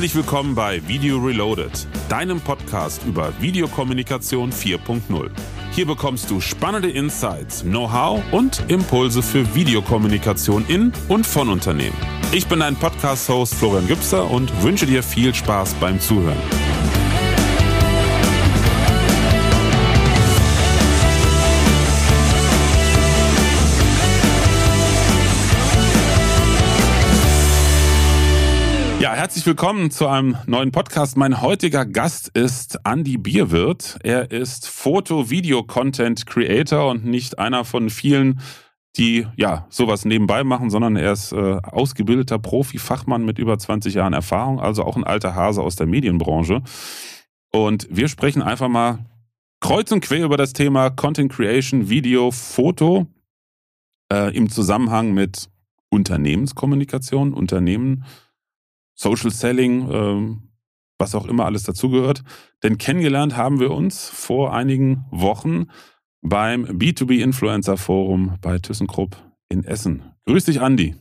Herzlich willkommen bei Video Reloaded, deinem Podcast über Videokommunikation 4.0. Hier bekommst du spannende Insights, Know-how und Impulse für Videokommunikation in und von Unternehmen. Ich bin dein Podcast-Host Florian Gübster und wünsche dir viel Spaß beim Zuhören. Herzlich willkommen zu einem neuen Podcast. Mein heutiger Gast ist Andy Bierwirt. Er ist Foto-Video-Content-Creator und nicht einer von vielen, die ja sowas nebenbei machen, sondern er ist äh, ausgebildeter Profi-Fachmann mit über 20 Jahren Erfahrung, also auch ein alter Hase aus der Medienbranche. Und wir sprechen einfach mal kreuz und quer über das Thema Content Creation, Video, Foto äh, im Zusammenhang mit Unternehmenskommunikation, Unternehmen Social Selling, ähm, was auch immer alles dazugehört. Denn kennengelernt haben wir uns vor einigen Wochen beim B2B Influencer Forum bei ThyssenKrupp in Essen. Grüß dich, Andi.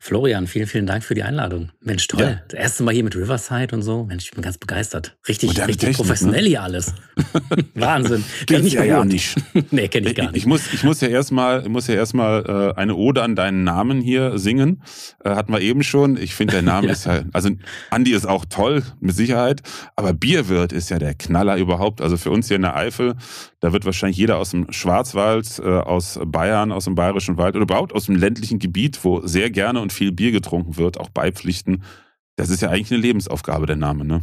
Florian, vielen, vielen Dank für die Einladung. Mensch, toll. Ja. Das erste Mal hier mit Riverside und so. Mensch, ich bin ganz begeistert. Richtig, richtig Technik, ne? professionell ne? hier alles. Wahnsinn. Kenn ich ja, ja nicht. nee, kenn ich gar nicht. Ich, muss, ich muss ja erstmal ja erstmal äh, eine Ode an deinen Namen hier singen. Äh, hatten wir eben schon. Ich finde, der Name ja. ist halt, also Andi ist auch toll, mit Sicherheit. Aber Bierwirt ist ja der Knaller überhaupt. Also für uns hier in der Eifel, da wird wahrscheinlich jeder aus dem Schwarzwald, äh, aus Bayern, aus dem Bayerischen Wald oder überhaupt aus dem ländlichen Gebiet, wo sehr gerne gerne und viel Bier getrunken wird, auch beipflichten. Das ist ja eigentlich eine Lebensaufgabe, der Name, ne?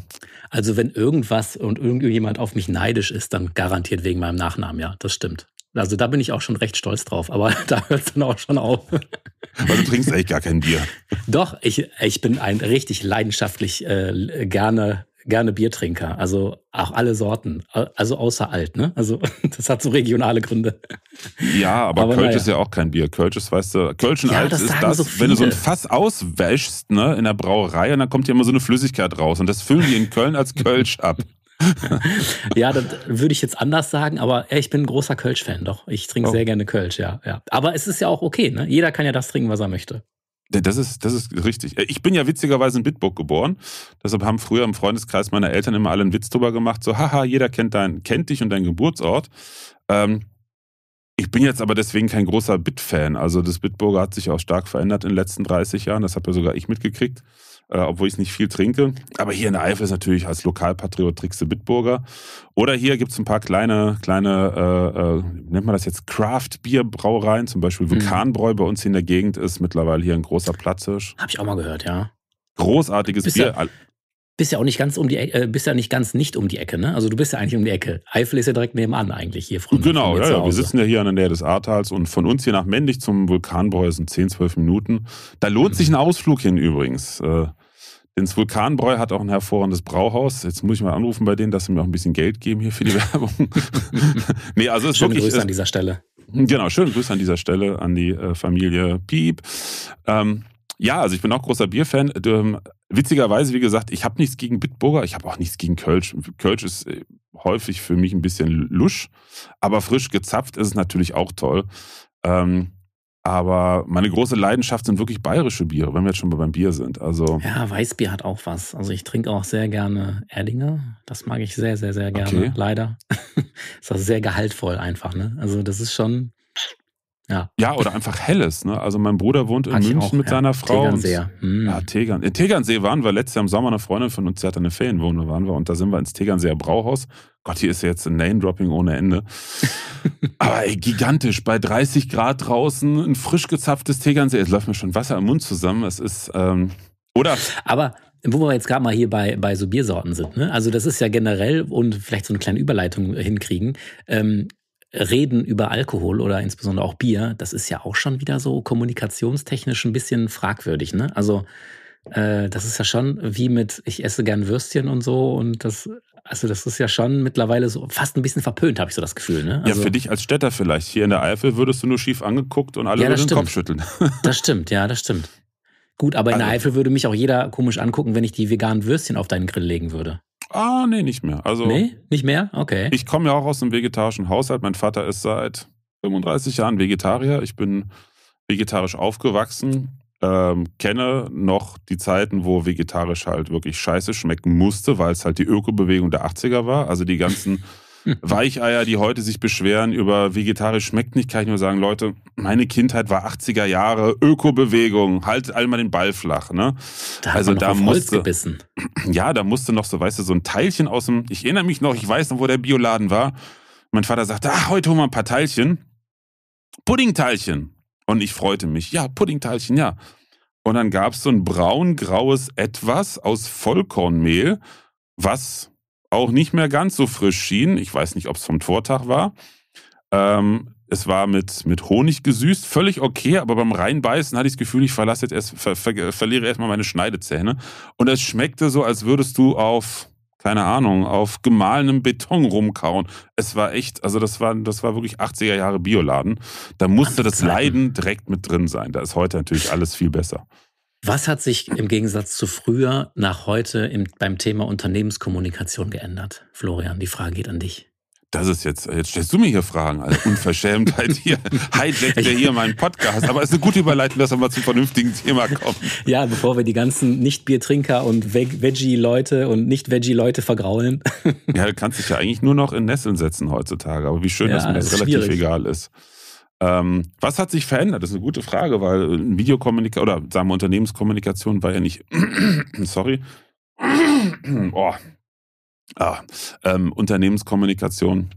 Also, wenn irgendwas und irgendjemand auf mich neidisch ist, dann garantiert wegen meinem Nachnamen, ja, das stimmt. Also, da bin ich auch schon recht stolz drauf, aber da hört es dann auch schon auf. Aber du trinkst eigentlich gar kein Bier. Doch, ich, ich bin ein richtig leidenschaftlich äh, gerne gerne Biertrinker, also auch alle Sorten, also außer alt, ne? Also das hat so regionale Gründe. Ja, aber, aber Kölsch naja. ist ja auch kein Bier. Kölsch ist, weißt du, Kölsch und ja, alt das ist das, so wenn du so ein Fass auswäschst, ne, in der Brauerei und dann kommt hier immer so eine Flüssigkeit raus und das füllen die in Köln als Kölsch ab. ja, das würde ich jetzt anders sagen, aber ich bin ein großer Kölsch-Fan, doch. Ich trinke oh. sehr gerne Kölsch, ja, ja. Aber es ist ja auch okay, ne? Jeder kann ja das trinken, was er möchte. Das ist, das ist richtig. Äh, ich bin ja witzigerweise in Bitburg geboren. Deshalb haben früher im Freundeskreis meiner Eltern immer alle einen Witz drüber gemacht. So, haha, jeder kennt, dein, kennt dich und deinen Geburtsort. Ähm, ich bin jetzt aber deswegen kein großer Bit-Fan. Also das Bitburger hat sich auch stark verändert in den letzten 30 Jahren. Das habe ja sogar ich mitgekriegt äh, obwohl ich nicht viel trinke. Aber hier in der Eifel ist natürlich als Lokalpatriot trickste Bitburger. Oder hier gibt es ein paar kleine, kleine, äh, äh, nennt man das jetzt, Craft-Bier-Brauereien, zum Beispiel mhm. Vulkanbräu bei uns hier in der Gegend ist mittlerweile hier ein großer Platzisch. Habe ich auch mal gehört, ja. Großartiges Bist Bier. Du, bist ja auch nicht ganz um die Ecke, äh, bist ja nicht ganz nicht um die Ecke, ne? Also du bist ja eigentlich um die Ecke. Eifel ist ja direkt nebenan eigentlich hier von Genau, ja, ja. wir sitzen ja hier an der Nähe des Ahrtals und von uns hier nach Mendig zum Vulkanbräu sind 10, 12 Minuten. Da lohnt mhm. sich ein Ausflug hin übrigens. Äh, denn das Vulkanbräu hat auch ein hervorragendes Brauhaus. Jetzt muss ich mal anrufen bei denen, dass sie mir auch ein bisschen Geld geben hier für die Werbung. nee, also es Schöne wirklich, Grüße an dieser Stelle. Genau, schöne Grüße an dieser Stelle an die äh, Familie Piep. Ähm, ja, also ich bin auch großer Bierfan. Ähm, witzigerweise, wie gesagt, ich habe nichts gegen Bitburger, ich habe auch nichts gegen Kölsch. Kölsch ist äh, häufig für mich ein bisschen lusch, aber frisch gezapft ist es natürlich auch toll. Ähm, aber meine große Leidenschaft sind wirklich bayerische Biere, wenn wir jetzt schon mal beim Bier sind. Also ja, Weißbier hat auch was. Also ich trinke auch sehr gerne Erdinger. Das mag ich sehr, sehr, sehr gerne. Okay. Leider. ist auch sehr gehaltvoll einfach. Ne? Also das ist schon ja. ja, oder einfach Helles. Ne? Also mein Bruder wohnt in Hat München auch, mit ja. seiner Frau. Tegernsee. Mhm. Ja, Tegern. In Tegernsee waren wir letztes Jahr im Sommer. Eine Freundin von uns, die hatte eine Ferienwohnung, waren wir. Und da sind wir ins Tegernseer Brauhaus. Gott, hier ist jetzt ein Name-Dropping ohne Ende. Aber ey, gigantisch. Bei 30 Grad draußen, ein frisch gezapftes Tegernsee. Jetzt läuft mir schon Wasser im Mund zusammen. Es ist, ähm, oder? Aber wo wir jetzt gerade mal hier bei, bei so Biersorten sind, ne? also das ist ja generell und vielleicht so eine kleine Überleitung hinkriegen. Ähm, Reden über Alkohol oder insbesondere auch Bier, das ist ja auch schon wieder so kommunikationstechnisch ein bisschen fragwürdig. Ne? Also äh, das ist ja schon wie mit, ich esse gern Würstchen und so und das, also das ist ja schon mittlerweile so fast ein bisschen verpönt, habe ich so das Gefühl. Ne? Also, ja, für dich als Städter vielleicht. Hier in der Eifel würdest du nur schief angeguckt und alle ja, würden den Kopf schütteln. Das stimmt, ja, das stimmt. Gut, aber in also, der Eifel würde mich auch jeder komisch angucken, wenn ich die veganen Würstchen auf deinen Grill legen würde. Ah, nee, nicht mehr. Also, nee, nicht mehr? Okay. Ich komme ja auch aus einem vegetarischen Haushalt. Mein Vater ist seit 35 Jahren Vegetarier. Ich bin vegetarisch aufgewachsen. Ähm, kenne noch die Zeiten, wo vegetarisch halt wirklich scheiße schmecken musste, weil es halt die Ökobewegung der 80er war. Also die ganzen Weicheier, die heute sich beschweren über vegetarisch schmeckt nicht, kann ich nur sagen, Leute, meine Kindheit war 80er Jahre, Ökobewegung, haltet einmal den Ball flach. Ne? Da also da musste, gebissen. Ja, da musste noch so, weißt du, so ein Teilchen aus dem, ich erinnere mich noch, ich weiß noch, wo der Bioladen war. Mein Vater sagte, ach, heute holen wir ein paar Teilchen. Puddingteilchen. Und ich freute mich. Ja, Puddingteilchen, ja. Und dann gab es so ein braun-graues Etwas aus Vollkornmehl, was auch nicht mehr ganz so frisch schien. Ich weiß nicht, ob es vom Vortag war. Ähm, es war mit, mit Honig gesüßt, völlig okay, aber beim Reinbeißen hatte ich das Gefühl, ich verlasse erst, ver, ver, verliere erstmal meine Schneidezähne. Und es schmeckte so, als würdest du auf, keine Ahnung, auf gemahlenem Beton rumkauen. Es war echt, also das war, das war wirklich 80er Jahre Bioladen. Da musste das Leiden direkt mit drin sein. Da ist heute natürlich alles viel besser. Was hat sich im Gegensatz zu früher nach heute im, beim Thema Unternehmenskommunikation geändert? Florian, die Frage geht an dich. Das ist jetzt, jetzt stellst du mir hier Fragen, also Unverschämtheit halt hier, hijackt der hier meinen Podcast. Aber es ist eine gute Überleitung, dass wir mal zum vernünftigen Thema kommen. Ja, bevor wir die ganzen Nicht-Biertrinker und Veggie-Leute und Nicht-Veggie-Leute vergraulen. Ja, du kannst dich ja eigentlich nur noch in Nesseln setzen heutzutage. Aber wie schön, ja, dass mir das, das relativ schwierig. egal ist. Ähm, was hat sich verändert? Das ist eine gute Frage, weil äh, Videokommunikation oder sagen wir Unternehmenskommunikation war ja nicht, sorry, oh. ah, ähm, Unternehmenskommunikation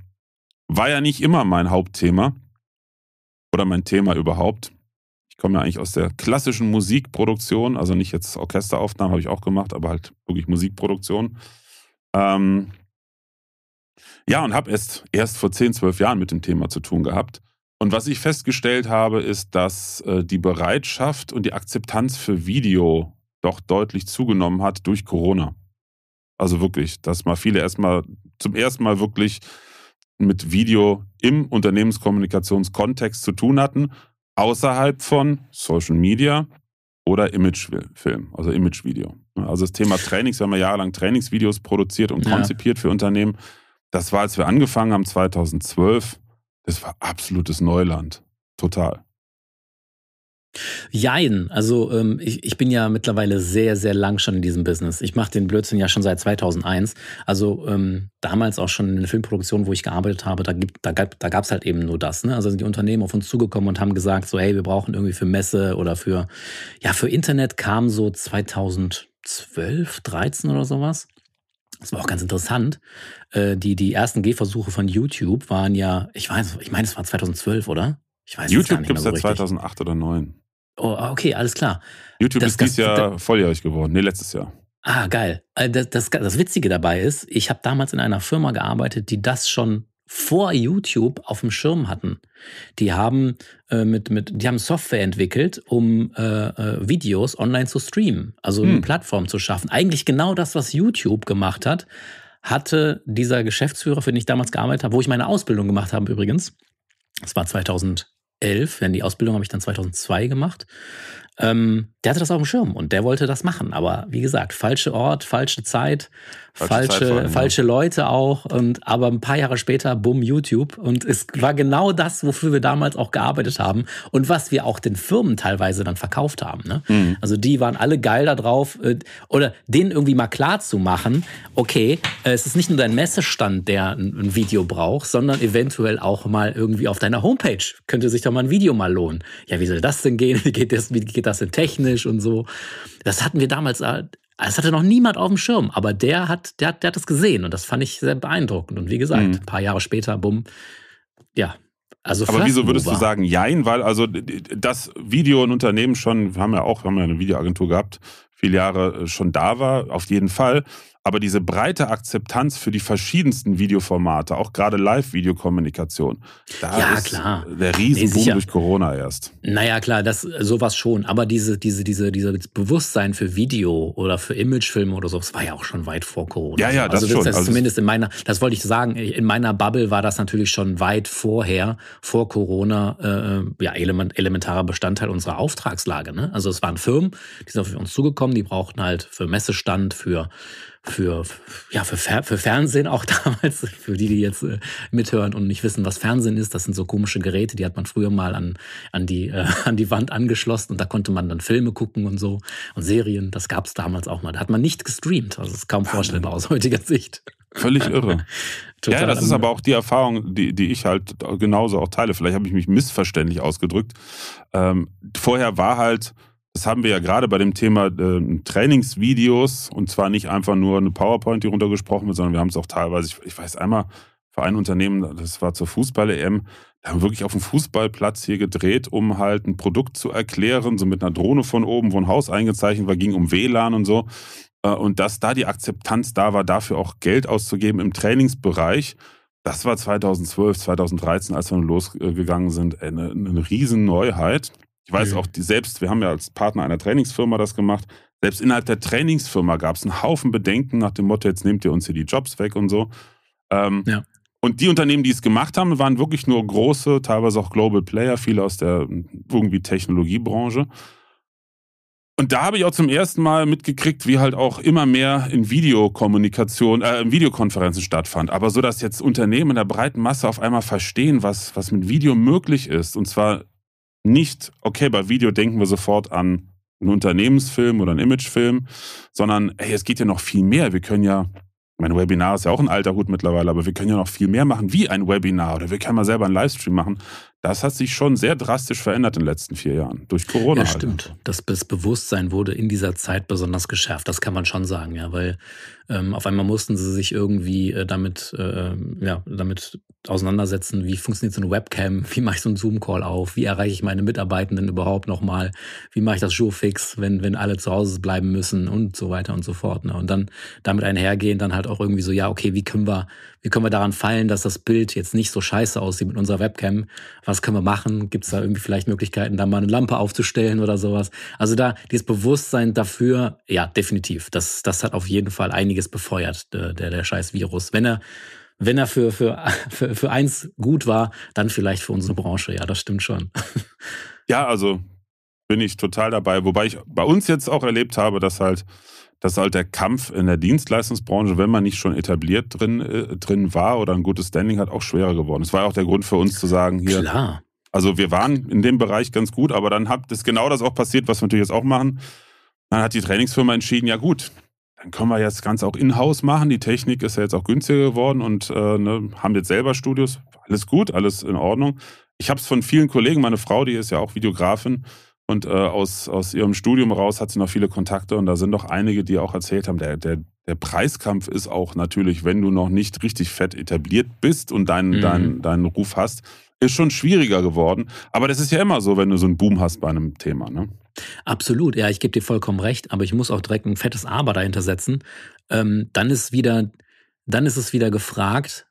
war ja nicht immer mein Hauptthema oder mein Thema überhaupt. Ich komme ja eigentlich aus der klassischen Musikproduktion, also nicht jetzt Orchesteraufnahmen habe ich auch gemacht, aber halt wirklich Musikproduktion. Ähm, ja, und habe erst, erst vor 10, 12 Jahren mit dem Thema zu tun gehabt. Und was ich festgestellt habe, ist, dass äh, die Bereitschaft und die Akzeptanz für Video doch deutlich zugenommen hat durch Corona. Also wirklich, dass mal viele erstmal zum ersten Mal wirklich mit Video im Unternehmenskommunikationskontext zu tun hatten, außerhalb von Social Media oder Imagefilm, also Imagevideo. Also das Thema Trainings, wir haben ja jahrelang Trainingsvideos produziert und konzipiert ja. für Unternehmen. Das war, als wir angefangen haben, 2012 es war absolutes Neuland. Total. Jein, also ähm, ich, ich, bin ja mittlerweile sehr, sehr lang schon in diesem Business. Ich mache den Blödsinn ja schon seit 2001. Also ähm, damals auch schon in der Filmproduktion, wo ich gearbeitet habe, da, gibt, da gab es halt eben nur das. Ne? Also sind die Unternehmen auf uns zugekommen und haben gesagt, so hey, wir brauchen irgendwie für Messe oder für, ja, für Internet kam so 2012, 13 oder sowas. Das war auch ganz interessant, äh, die, die ersten Gehversuche von YouTube waren ja, ich weiß, ich meine, es war 2012, oder? Ich weiß YouTube gibt es so seit 2008 oder 2009. Oh, ah, okay, alles klar. YouTube das, ist dieses Jahr da, volljährig geworden. Nee, letztes Jahr. Ah, geil. Äh, das, das, das Witzige dabei ist, ich habe damals in einer Firma gearbeitet, die das schon vor YouTube auf dem Schirm hatten. Die haben äh, mit, mit, die haben Software entwickelt, um äh, äh Videos online zu streamen, also hm. eine Plattform zu schaffen. Eigentlich genau das, was YouTube gemacht hat, hatte dieser Geschäftsführer, für den ich damals gearbeitet habe, wo ich meine Ausbildung gemacht habe übrigens, das war 2011, denn die Ausbildung habe ich dann 2002 gemacht, ähm, der hatte das auf dem Schirm und der wollte das machen. Aber wie gesagt, falscher Ort, falsche Zeit, falsche, falsche Leute auch. Und, aber ein paar Jahre später, bumm, YouTube. Und es war genau das, wofür wir damals auch gearbeitet haben und was wir auch den Firmen teilweise dann verkauft haben. Ne? Mhm. Also die waren alle geil da drauf. Äh, oder denen irgendwie mal klar zu machen, okay, äh, es ist nicht nur dein Messestand, der ein Video braucht, sondern eventuell auch mal irgendwie auf deiner Homepage könnte sich doch mal ein Video mal lohnen. Ja, wie soll das denn gehen? Wie geht das, wie geht das denn technisch und so? Das hatten wir damals äh, das hatte noch niemand auf dem Schirm, aber der hat, der hat, der hat das gesehen und das fand ich sehr beeindruckend. Und wie gesagt, mhm. ein paar Jahre später, bumm, ja. Also aber wieso würdest du sagen, jein? Weil also das Video ein Unternehmen schon, wir haben ja auch, wir haben ja eine Videoagentur gehabt, viele Jahre äh, schon da war, auf jeden Fall. Aber diese breite Akzeptanz für die verschiedensten Videoformate, auch gerade Live-Videokommunikation, da ja, ist klar. der Riesenboom nee, durch Corona erst. Naja, klar, das sowas schon. Aber diese, diese, diese, dieses Bewusstsein für Video oder für Imagefilme oder so, das war ja auch schon weit vor Corona. Ja, ja, das also, schon. das also zumindest in meiner, das wollte ich sagen, in meiner Bubble war das natürlich schon weit vorher, vor Corona, äh, ja, element, elementarer Bestandteil unserer Auftragslage. Ne? Also es waren Firmen, die sind auf uns zugekommen, die brauchten halt für Messestand, für für, ja, für, für Fernsehen auch damals, für die, die jetzt äh, mithören und nicht wissen, was Fernsehen ist. Das sind so komische Geräte, die hat man früher mal an, an, die, äh, an die Wand angeschlossen und da konnte man dann Filme gucken und so und Serien. Das gab es damals auch mal. Da hat man nicht gestreamt. Also das ist kaum vorstellbar aus heutiger Sicht. Völlig irre. ja, das ist aber auch die Erfahrung, die, die ich halt genauso auch teile. Vielleicht habe ich mich missverständlich ausgedrückt. Ähm, vorher war halt das haben wir ja gerade bei dem Thema äh, Trainingsvideos und zwar nicht einfach nur eine PowerPoint, die runtergesprochen wird, sondern wir haben es auch teilweise, ich, ich weiß einmal, für ein Unternehmen, das war zur Fußball-EM, da haben wir wirklich auf dem Fußballplatz hier gedreht, um halt ein Produkt zu erklären, so mit einer Drohne von oben, wo ein Haus eingezeichnet war, ging um WLAN und so. Äh, und dass da die Akzeptanz da war, dafür auch Geld auszugeben im Trainingsbereich, das war 2012, 2013, als wir losgegangen sind, eine, eine Riesenneuheit. Ich weiß auch, die selbst, wir haben ja als Partner einer Trainingsfirma das gemacht, selbst innerhalb der Trainingsfirma gab es einen Haufen Bedenken nach dem Motto, jetzt nehmt ihr uns hier die Jobs weg und so. Ähm, ja. Und die Unternehmen, die es gemacht haben, waren wirklich nur große, teilweise auch Global Player, viele aus der irgendwie Technologiebranche. Und da habe ich auch zum ersten Mal mitgekriegt, wie halt auch immer mehr in Videokommunikation, äh, in Videokonferenzen stattfand. Aber so, dass jetzt Unternehmen in der breiten Masse auf einmal verstehen, was, was mit Video möglich ist. Und zwar nicht, okay, bei Video denken wir sofort an einen Unternehmensfilm oder einen Imagefilm, sondern hey, es geht ja noch viel mehr. Wir können ja, mein Webinar ist ja auch ein alter Hut mittlerweile, aber wir können ja noch viel mehr machen wie ein Webinar oder wir können mal selber einen Livestream machen. Das hat sich schon sehr drastisch verändert in den letzten vier Jahren, durch Corona. Ja, halt. stimmt. Das, das Bewusstsein wurde in dieser Zeit besonders geschärft, das kann man schon sagen, ja, weil ähm, auf einmal mussten sie sich irgendwie äh, damit, äh, ähm, ja, damit auseinandersetzen, wie funktioniert so eine Webcam, wie mache ich so einen Zoom-Call auf, wie erreiche ich meine Mitarbeitenden überhaupt nochmal, wie mache ich das Showfix, wenn, wenn alle zu Hause bleiben müssen und so weiter und so fort. Ne? Und dann damit einhergehen, dann halt auch irgendwie so, ja, okay, wie können wir wie können wir daran fallen, dass das Bild jetzt nicht so scheiße aussieht mit unserer Webcam? Was können wir machen? Gibt es da irgendwie vielleicht Möglichkeiten, da mal eine Lampe aufzustellen oder sowas? Also da dieses Bewusstsein dafür, ja, definitiv. Das, das hat auf jeden Fall einiges befeuert, der, der, der scheiß Virus. Wenn er, wenn er für, für, für, für eins gut war, dann vielleicht für unsere Branche. Ja, das stimmt schon. Ja, also bin ich total dabei. Wobei ich bei uns jetzt auch erlebt habe, dass halt dass halt der Kampf in der Dienstleistungsbranche, wenn man nicht schon etabliert drin, äh, drin war oder ein gutes Standing hat, auch schwerer geworden. Das war auch der Grund für uns zu sagen, hier. Klar. Also wir waren in dem Bereich ganz gut, aber dann hat das genau das auch passiert, was wir natürlich jetzt auch machen. Dann hat die Trainingsfirma entschieden, ja gut, dann können wir jetzt das Ganze auch in-house machen. Die Technik ist ja jetzt auch günstiger geworden und äh, ne, haben jetzt selber Studios. Alles gut, alles in Ordnung. Ich habe es von vielen Kollegen, meine Frau, die ist ja auch Videografin, und äh, aus, aus ihrem Studium raus hat sie noch viele Kontakte und da sind doch einige, die auch erzählt haben, der, der, der Preiskampf ist auch natürlich, wenn du noch nicht richtig fett etabliert bist und deinen, mhm. deinen, deinen Ruf hast, ist schon schwieriger geworden. Aber das ist ja immer so, wenn du so einen Boom hast bei einem Thema. Ne? Absolut, ja, ich gebe dir vollkommen recht, aber ich muss auch direkt ein fettes Aber dahinter setzen. Ähm, dann, ist wieder, dann ist es wieder gefragt,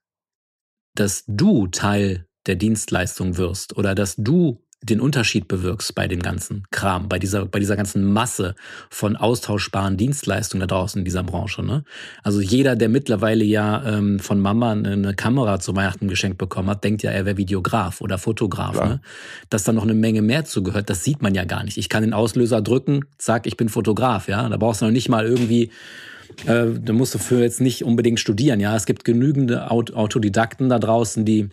dass du Teil der Dienstleistung wirst oder dass du den Unterschied bewirkst bei dem ganzen Kram, bei dieser, bei dieser ganzen Masse von austauschbaren Dienstleistungen da draußen in dieser Branche. Ne? Also jeder, der mittlerweile ja ähm, von Mama eine ne Kamera zu Weihnachten geschenkt bekommen hat, denkt ja, er wäre Videograf oder Fotograf. Ne? Dass da noch eine Menge mehr zugehört, das sieht man ja gar nicht. Ich kann den Auslöser drücken, zack, ich bin Fotograf. Ja, Da brauchst du noch nicht mal irgendwie äh, da musst du für jetzt nicht unbedingt studieren. Ja, es gibt genügende Autodidakten da draußen, die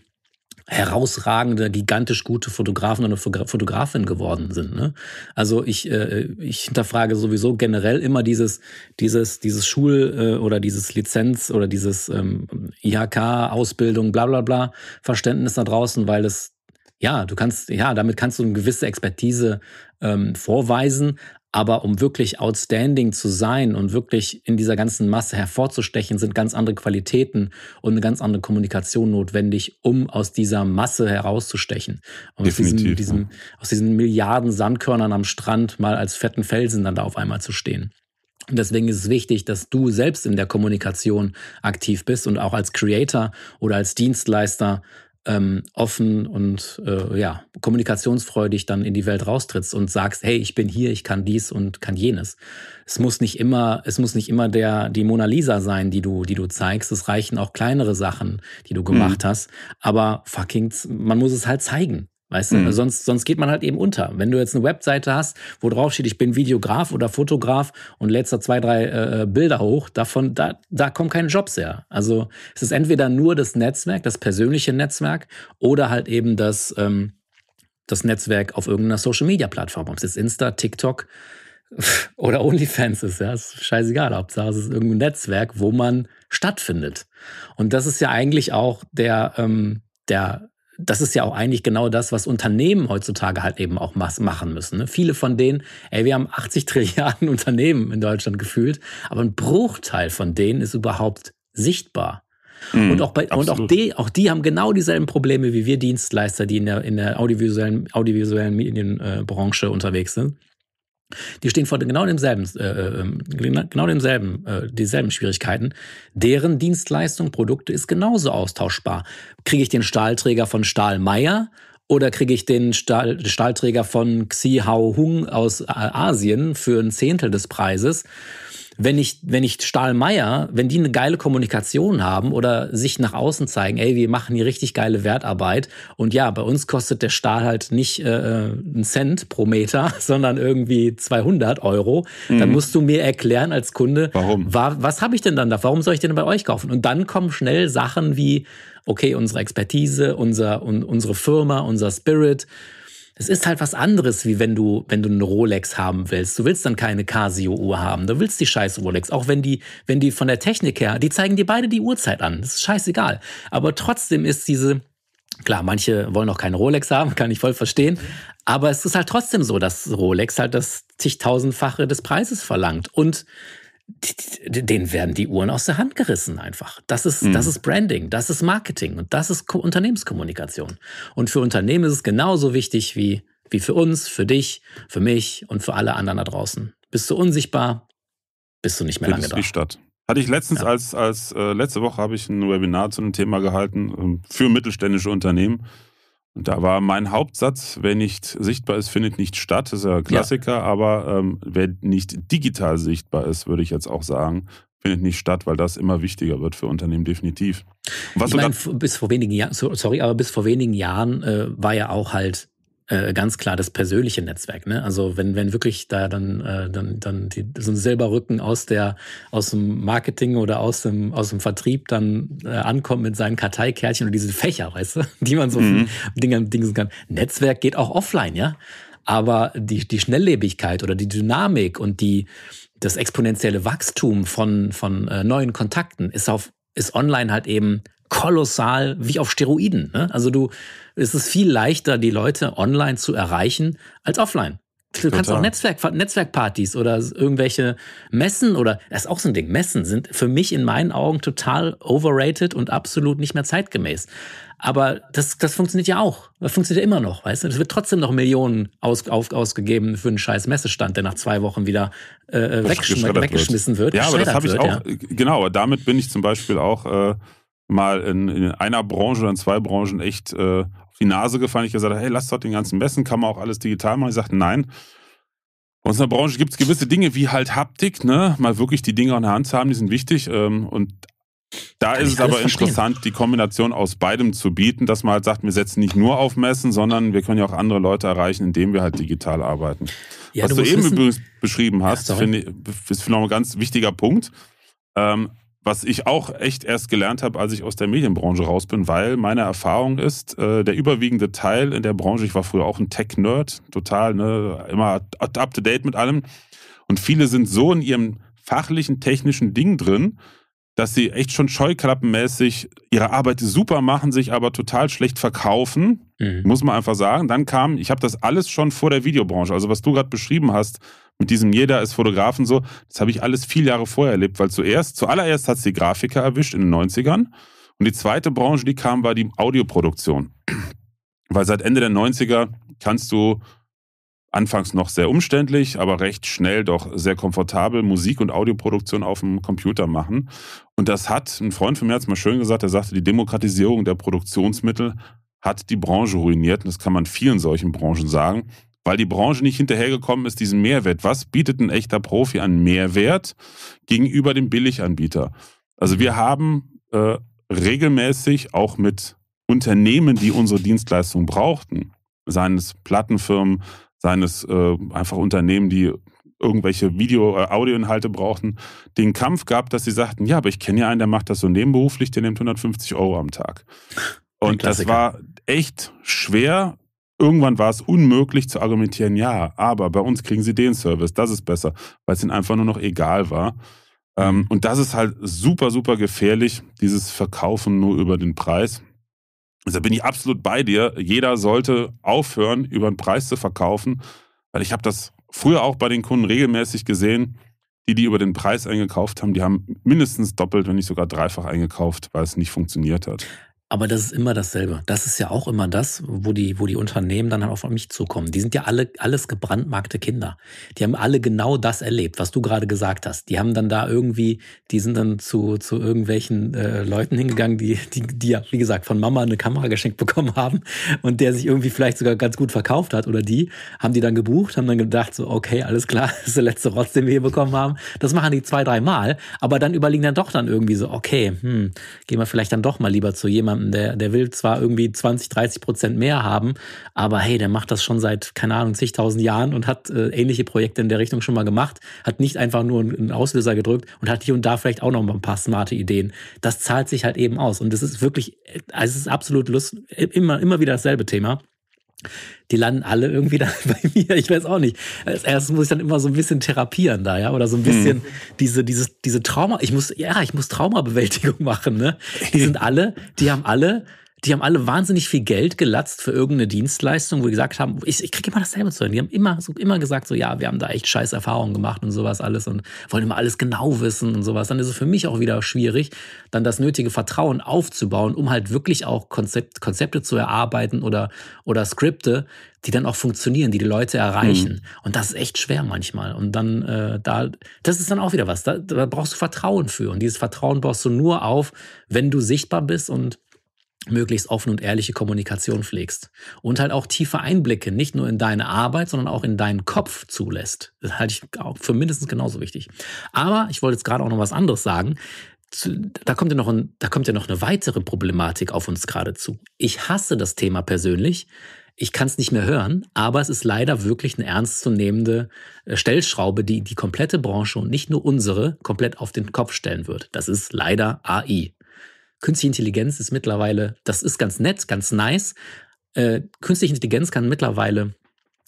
herausragende, gigantisch gute Fotografen und Fotografin geworden sind. Ne? Also ich, äh, ich hinterfrage sowieso generell immer dieses, dieses, dieses Schul- äh, oder dieses Lizenz- oder dieses ähm, IHK-Ausbildung, bla bla bla, Verständnis da draußen, weil es, ja, du kannst, ja, damit kannst du eine gewisse Expertise ähm, vorweisen, aber um wirklich outstanding zu sein und wirklich in dieser ganzen Masse hervorzustechen, sind ganz andere Qualitäten und eine ganz andere Kommunikation notwendig, um aus dieser Masse herauszustechen. Und aus diesen, diesem, ja. aus diesen Milliarden Sandkörnern am Strand mal als fetten Felsen dann da auf einmal zu stehen. Und deswegen ist es wichtig, dass du selbst in der Kommunikation aktiv bist und auch als Creator oder als Dienstleister ähm, offen und äh, ja, kommunikationsfreudig dann in die Welt raustrittst und sagst, hey, ich bin hier, ich kann dies und kann jenes. Es muss nicht immer, es muss nicht immer der, die Mona Lisa sein, die du, die du zeigst. Es reichen auch kleinere Sachen, die du mhm. gemacht mhm. hast. Aber fucking, man muss es halt zeigen. Weißt du, mhm. sonst, sonst geht man halt eben unter. Wenn du jetzt eine Webseite hast, wo drauf steht, ich bin Videograf oder Fotograf und lädst da zwei, drei äh, äh, Bilder hoch, davon, da, da kommen keine Jobs her. Also es ist entweder nur das Netzwerk, das persönliche Netzwerk oder halt eben das, ähm, das Netzwerk auf irgendeiner Social Media Plattform. Ob es jetzt Insta, TikTok oder OnlyFans ist, ja, ist scheißegal. Hauptsache es ist irgendein Netzwerk, wo man stattfindet. Und das ist ja eigentlich auch der, ähm, der das ist ja auch eigentlich genau das, was Unternehmen heutzutage halt eben auch machen müssen. Ne? Viele von denen, ey, wir haben 80 Trilliarden Unternehmen in Deutschland gefühlt, aber ein Bruchteil von denen ist überhaupt sichtbar. Mhm, und auch, bei, und auch, die, auch die haben genau dieselben Probleme wie wir Dienstleister, die in der, in der audiovisuellen, audiovisuellen Medienbranche unterwegs sind. Die stehen vor genau demselben, äh, äh ähm, genau demselben, äh, dieselben Schwierigkeiten. Deren Dienstleistung, Produkte ist genauso austauschbar. Kriege ich den Stahlträger von Stahlmeier oder kriege ich den Stahl, Stahlträger von Xi Hao Hung aus äh, Asien für ein Zehntel des Preises? wenn ich, wenn ich Stahlmeier, wenn die eine geile Kommunikation haben oder sich nach außen zeigen, ey, wir machen hier richtig geile Wertarbeit und ja, bei uns kostet der Stahl halt nicht äh, äh einen Cent pro Meter, sondern irgendwie 200 Euro, mhm. dann musst du mir erklären als Kunde, warum? Wa was habe ich denn dann da? Warum soll ich denn bei euch kaufen? Und dann kommen schnell Sachen wie, okay, unsere Expertise, unser, un, unsere Firma, unser Spirit, es ist halt was anderes, wie wenn du, wenn du eine Rolex haben willst. Du willst dann keine Casio-Uhr haben. Du willst die scheiß Rolex. Auch wenn die, wenn die von der Technik her, die zeigen dir beide die Uhrzeit an. Das ist scheißegal. Aber trotzdem ist diese, klar, manche wollen auch keine Rolex haben, kann ich voll verstehen. Aber es ist halt trotzdem so, dass Rolex halt das zigtausendfache des Preises verlangt. Und denen werden die Uhren aus der Hand gerissen einfach. Das ist, mhm. das ist Branding, das ist Marketing und das ist Ko Unternehmenskommunikation. Und für Unternehmen ist es genauso wichtig wie, wie für uns, für dich, für mich und für alle anderen da draußen. Bist du unsichtbar, bist du nicht mehr lange da. Die Stadt. Hatte ich letztens ja. als, als äh, letzte Woche habe ich ein Webinar zu einem Thema gehalten ähm, für mittelständische Unternehmen und da war mein Hauptsatz, wer nicht sichtbar ist, findet nicht statt. Das ist ja Klassiker, ja. aber ähm, wer nicht digital sichtbar ist, würde ich jetzt auch sagen, findet nicht statt, weil das immer wichtiger wird für Unternehmen definitiv. Was ich meine, bis vor wenigen Jahren, sorry, aber bis vor wenigen Jahren äh, war ja auch halt äh, ganz klar das persönliche Netzwerk. Ne? Also wenn, wenn wirklich da dann, äh, dann, dann die, so ein Silberrücken aus, der, aus dem Marketing oder aus dem, aus dem Vertrieb dann äh, ankommt mit seinen Karteikärtchen und diesen Fächer, weißt du, die man so mhm. Dingen dingsen kann. Netzwerk geht auch offline, ja. Aber die, die Schnelllebigkeit oder die Dynamik und die, das exponentielle Wachstum von, von äh, neuen Kontakten ist auf ist online halt eben kolossal wie auf Steroiden. Ne? Also du, es ist viel leichter, die Leute online zu erreichen als offline. Du kannst auch Netzwerk, Netzwerkpartys oder irgendwelche Messen oder das ist auch so ein Ding. Messen sind für mich in meinen Augen total overrated und absolut nicht mehr zeitgemäß. Aber das, das funktioniert ja auch. Das funktioniert ja immer noch, weißt du? Es wird trotzdem noch Millionen aus, auf, ausgegeben für einen scheiß Messestand, der nach zwei Wochen wieder äh, äh weggeschmissen wird. wird. Ja, aber das habe ich auch, ja. genau, damit bin ich zum Beispiel auch äh, mal in, in, einer Branche oder in zwei Branchen echt äh, auf die Nase gefallen. Ich habe gesagt, hey, lass dort den ganzen Messen, kann man auch alles digital machen. Ich sagte, nein. in unserer Branche gibt es gewisse Dinge wie halt Haptik, ne? mal wirklich die Dinge an der Hand zu haben, die sind wichtig. Ähm, und da ist es aber verstehen. interessant, die Kombination aus beidem zu bieten, dass man halt sagt, wir setzen nicht nur auf Messen, sondern wir können ja auch andere Leute erreichen, indem wir halt digital arbeiten. Ja, Was du, du eben wissen. übrigens beschrieben hast, ja, finde ich, ist noch ein ganz wichtiger Punkt. Ähm, was ich auch echt erst gelernt habe, als ich aus der Medienbranche raus bin, weil meine Erfahrung ist, äh, der überwiegende Teil in der Branche, ich war früher auch ein Tech-Nerd, total, ne, immer up-to-date mit allem. Und viele sind so in ihrem fachlichen, technischen Ding drin, dass sie echt schon scheuklappenmäßig ihre Arbeit super machen, sich aber total schlecht verkaufen, mhm. muss man einfach sagen. Dann kam, ich habe das alles schon vor der Videobranche, also was du gerade beschrieben hast, mit diesem jeder ist Fotografen so, das habe ich alles viel Jahre vorher erlebt, weil zuerst, zuallererst hat sie Grafiker erwischt in den 90ern und die zweite Branche, die kam, war die Audioproduktion. weil seit Ende der 90er kannst du Anfangs noch sehr umständlich, aber recht schnell doch sehr komfortabel Musik- und Audioproduktion auf dem Computer machen. Und das hat, ein Freund von mir hat es mal schön gesagt, er sagte, die Demokratisierung der Produktionsmittel hat die Branche ruiniert. Und das kann man vielen solchen Branchen sagen, weil die Branche nicht hinterhergekommen ist, diesen Mehrwert. Was bietet ein echter Profi an Mehrwert gegenüber dem Billiganbieter? Also wir haben äh, regelmäßig auch mit Unternehmen, die unsere Dienstleistung brauchten, seien es Plattenfirmen, seines äh, einfach Unternehmen, die irgendwelche Video-, äh, Audioinhalte brauchten, den Kampf gab, dass sie sagten, ja, aber ich kenne ja einen, der macht das so nebenberuflich, der nimmt 150 Euro am Tag. Und das war echt schwer. Irgendwann war es unmöglich zu argumentieren, ja, aber bei uns kriegen sie den Service, das ist besser, weil es ihnen einfach nur noch egal war. Ähm, mhm. und das ist halt super, super gefährlich, dieses Verkaufen nur über den Preis. Also bin ich absolut bei dir. Jeder sollte aufhören, über den Preis zu verkaufen, weil ich habe das früher auch bei den Kunden regelmäßig gesehen. Die, die über den Preis eingekauft haben, die haben mindestens doppelt, wenn nicht sogar dreifach eingekauft, weil es nicht funktioniert hat. Aber das ist immer dasselbe. Das ist ja auch immer das, wo die, wo die Unternehmen dann halt auf mich zukommen. Die sind ja alle alles gebrandmarkte Kinder. Die haben alle genau das erlebt, was du gerade gesagt hast. Die haben dann da irgendwie, die sind dann zu, zu irgendwelchen äh, Leuten hingegangen, die, die, die ja, wie gesagt, von Mama eine Kamera geschenkt bekommen haben und der sich irgendwie vielleicht sogar ganz gut verkauft hat oder die, haben die dann gebucht, haben dann gedacht, so, okay, alles klar, das ist der letzte Rotz, den wir hier bekommen haben. Das machen die zwei, dreimal. aber dann überlegen dann doch dann irgendwie so, okay, hm, gehen wir vielleicht dann doch mal lieber zu jemandem, jemandem, der, der will zwar irgendwie 20, 30 Prozent mehr haben, aber hey, der macht das schon seit, keine Ahnung, zigtausend Jahren und hat äh, ähnliche Projekte in der Richtung schon mal gemacht, hat nicht einfach nur einen Auslöser gedrückt und hat hier und da vielleicht auch noch mal ein paar smarte Ideen. Das zahlt sich halt eben aus. Und das ist wirklich, äh, also es ist absolut Lust, immer, immer wieder dasselbe Thema die landen alle irgendwie da bei mir. Ich weiß auch nicht. Als erstes muss ich dann immer so ein bisschen therapieren da, ja, oder so ein hm. bisschen hm. diese, dieses, diese Trauma. Ich muss, ja, ich muss Traumabewältigung machen, ne? Die sind alle, die haben alle die haben alle wahnsinnig viel Geld gelatzt für irgendeine Dienstleistung, wo die gesagt haben, ich, ich kriege immer dasselbe zu hören. Die haben immer, so, immer gesagt, so ja, wir haben da echt scheiß Erfahrungen gemacht und sowas alles und wollen immer alles genau wissen und sowas. Dann ist es für mich auch wieder schwierig, dann das nötige Vertrauen aufzubauen, um halt wirklich auch Konzept, Konzepte zu erarbeiten oder, oder Skripte, die dann auch funktionieren, die die Leute erreichen. Mhm. Und das ist echt schwer manchmal. Und dann äh, da, das ist dann auch wieder was. Da, da brauchst du Vertrauen für. Und dieses Vertrauen brauchst du nur auf, wenn du sichtbar bist und möglichst offen und ehrliche Kommunikation pflegst und halt auch tiefe Einblicke nicht nur in deine Arbeit, sondern auch in deinen Kopf zulässt. Das halte ich auch für mindestens genauso wichtig. Aber ich wollte jetzt gerade auch noch was anderes sagen. Da kommt ja noch, ein, da kommt ja noch eine weitere Problematik auf uns gerade zu. Ich hasse das Thema persönlich. Ich kann es nicht mehr hören, aber es ist leider wirklich eine ernstzunehmende äh, Stellschraube, die die komplette Branche und nicht nur unsere komplett auf den Kopf stellen wird. Das ist leider AI. Künstliche Intelligenz ist mittlerweile, das ist ganz nett, ganz nice. Äh, Künstliche Intelligenz kann mittlerweile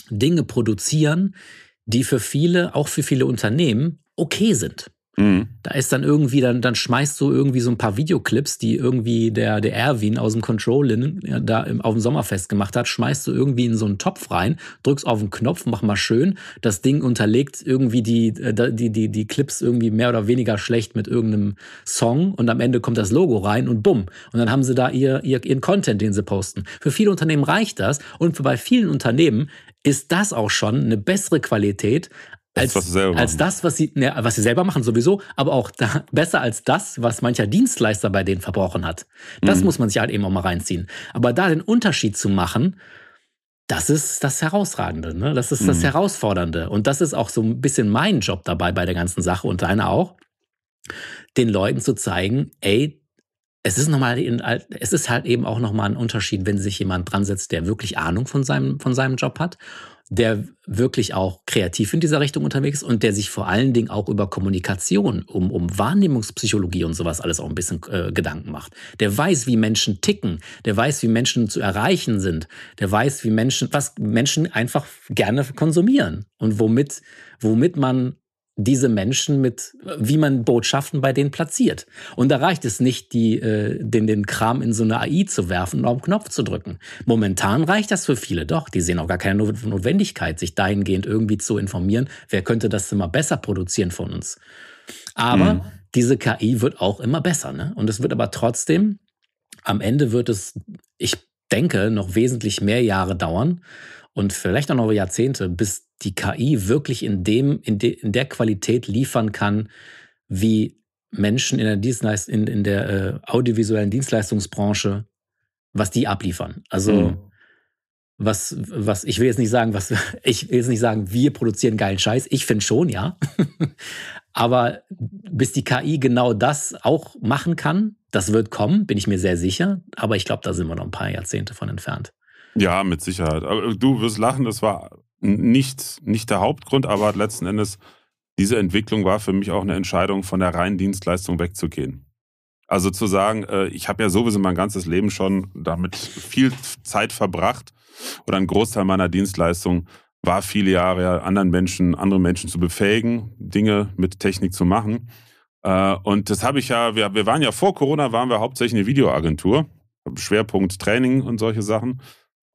Dinge produzieren, die für viele, auch für viele Unternehmen, okay sind. Mhm. Da ist dann irgendwie, dann, dann schmeißt du irgendwie so ein paar Videoclips, die irgendwie der, der Erwin aus dem Controlling ja, äh, da im, auf dem Sommerfest gemacht hat, schmeißt du irgendwie in so einen Topf rein, drückst auf den Knopf, mach mal schön. Das Ding unterlegt irgendwie die, äh, die, die, die Clips irgendwie mehr oder weniger schlecht mit irgendeinem Song und am Ende kommt das Logo rein und bumm. Und dann haben sie da ihr, ihr, ihren Content, den sie posten. Für viele Unternehmen reicht das und für bei vielen Unternehmen ist das auch schon eine bessere Qualität als, als, das, als das, was sie, ne, was sie selber machen, sowieso, aber auch da, besser als das, was mancher Dienstleister bei denen verbrochen hat. Das mhm. muss man sich halt eben auch mal reinziehen. Aber da den Unterschied zu machen, das ist das Herausragende, ne? das ist das mhm. Herausfordernde. Und das ist auch so ein bisschen mein Job dabei bei der ganzen Sache und deiner auch, den Leuten zu zeigen, ey, es ist, nochmal, es ist halt eben auch nochmal ein Unterschied, wenn sich jemand dran setzt, der wirklich Ahnung von seinem, von seinem Job hat der wirklich auch kreativ in dieser Richtung unterwegs ist und der sich vor allen Dingen auch über Kommunikation, um, um Wahrnehmungspsychologie und sowas alles auch ein bisschen äh, Gedanken macht. Der weiß, wie Menschen ticken, der weiß, wie Menschen zu erreichen sind, der weiß, wie Menschen, was Menschen einfach gerne konsumieren und womit, womit man diese Menschen mit, wie man Botschaften bei denen platziert. Und da reicht es nicht, die, äh, den, den Kram in so eine AI zu werfen und auf den Knopf zu drücken. Momentan reicht das für viele doch. Die sehen auch gar keine Notwendigkeit, sich dahingehend irgendwie zu informieren, wer könnte das immer besser produzieren von uns. Aber mhm. diese KI wird auch immer besser. Ne? Und es wird aber trotzdem, am Ende wird es, ich denke, noch wesentlich mehr Jahre dauern und vielleicht auch noch Jahrzehnte, bis die KI wirklich in, dem, in, de, in der Qualität liefern kann, wie Menschen in der, Dienstleist in, in der äh, audiovisuellen Dienstleistungsbranche, was die abliefern. Also mhm. was, was, ich will jetzt nicht sagen, was, ich will jetzt nicht sagen, wir produzieren geilen Scheiß. Ich finde schon, ja. Aber bis die KI genau das auch machen kann, das wird kommen, bin ich mir sehr sicher. Aber ich glaube, da sind wir noch ein paar Jahrzehnte von entfernt. Ja, mit Sicherheit. Aber du wirst lachen, das war nicht, nicht der Hauptgrund, aber letzten Endes, diese Entwicklung war für mich auch eine Entscheidung, von der reinen Dienstleistung wegzugehen. Also zu sagen, äh, ich habe ja sowieso mein ganzes Leben schon damit viel Zeit verbracht oder ein Großteil meiner Dienstleistung war viele Jahre anderen Menschen, andere Menschen zu befähigen, Dinge mit Technik zu machen. Äh, und das habe ich ja, wir, wir waren ja vor Corona, waren wir hauptsächlich eine Videoagentur, Schwerpunkt Training und solche Sachen.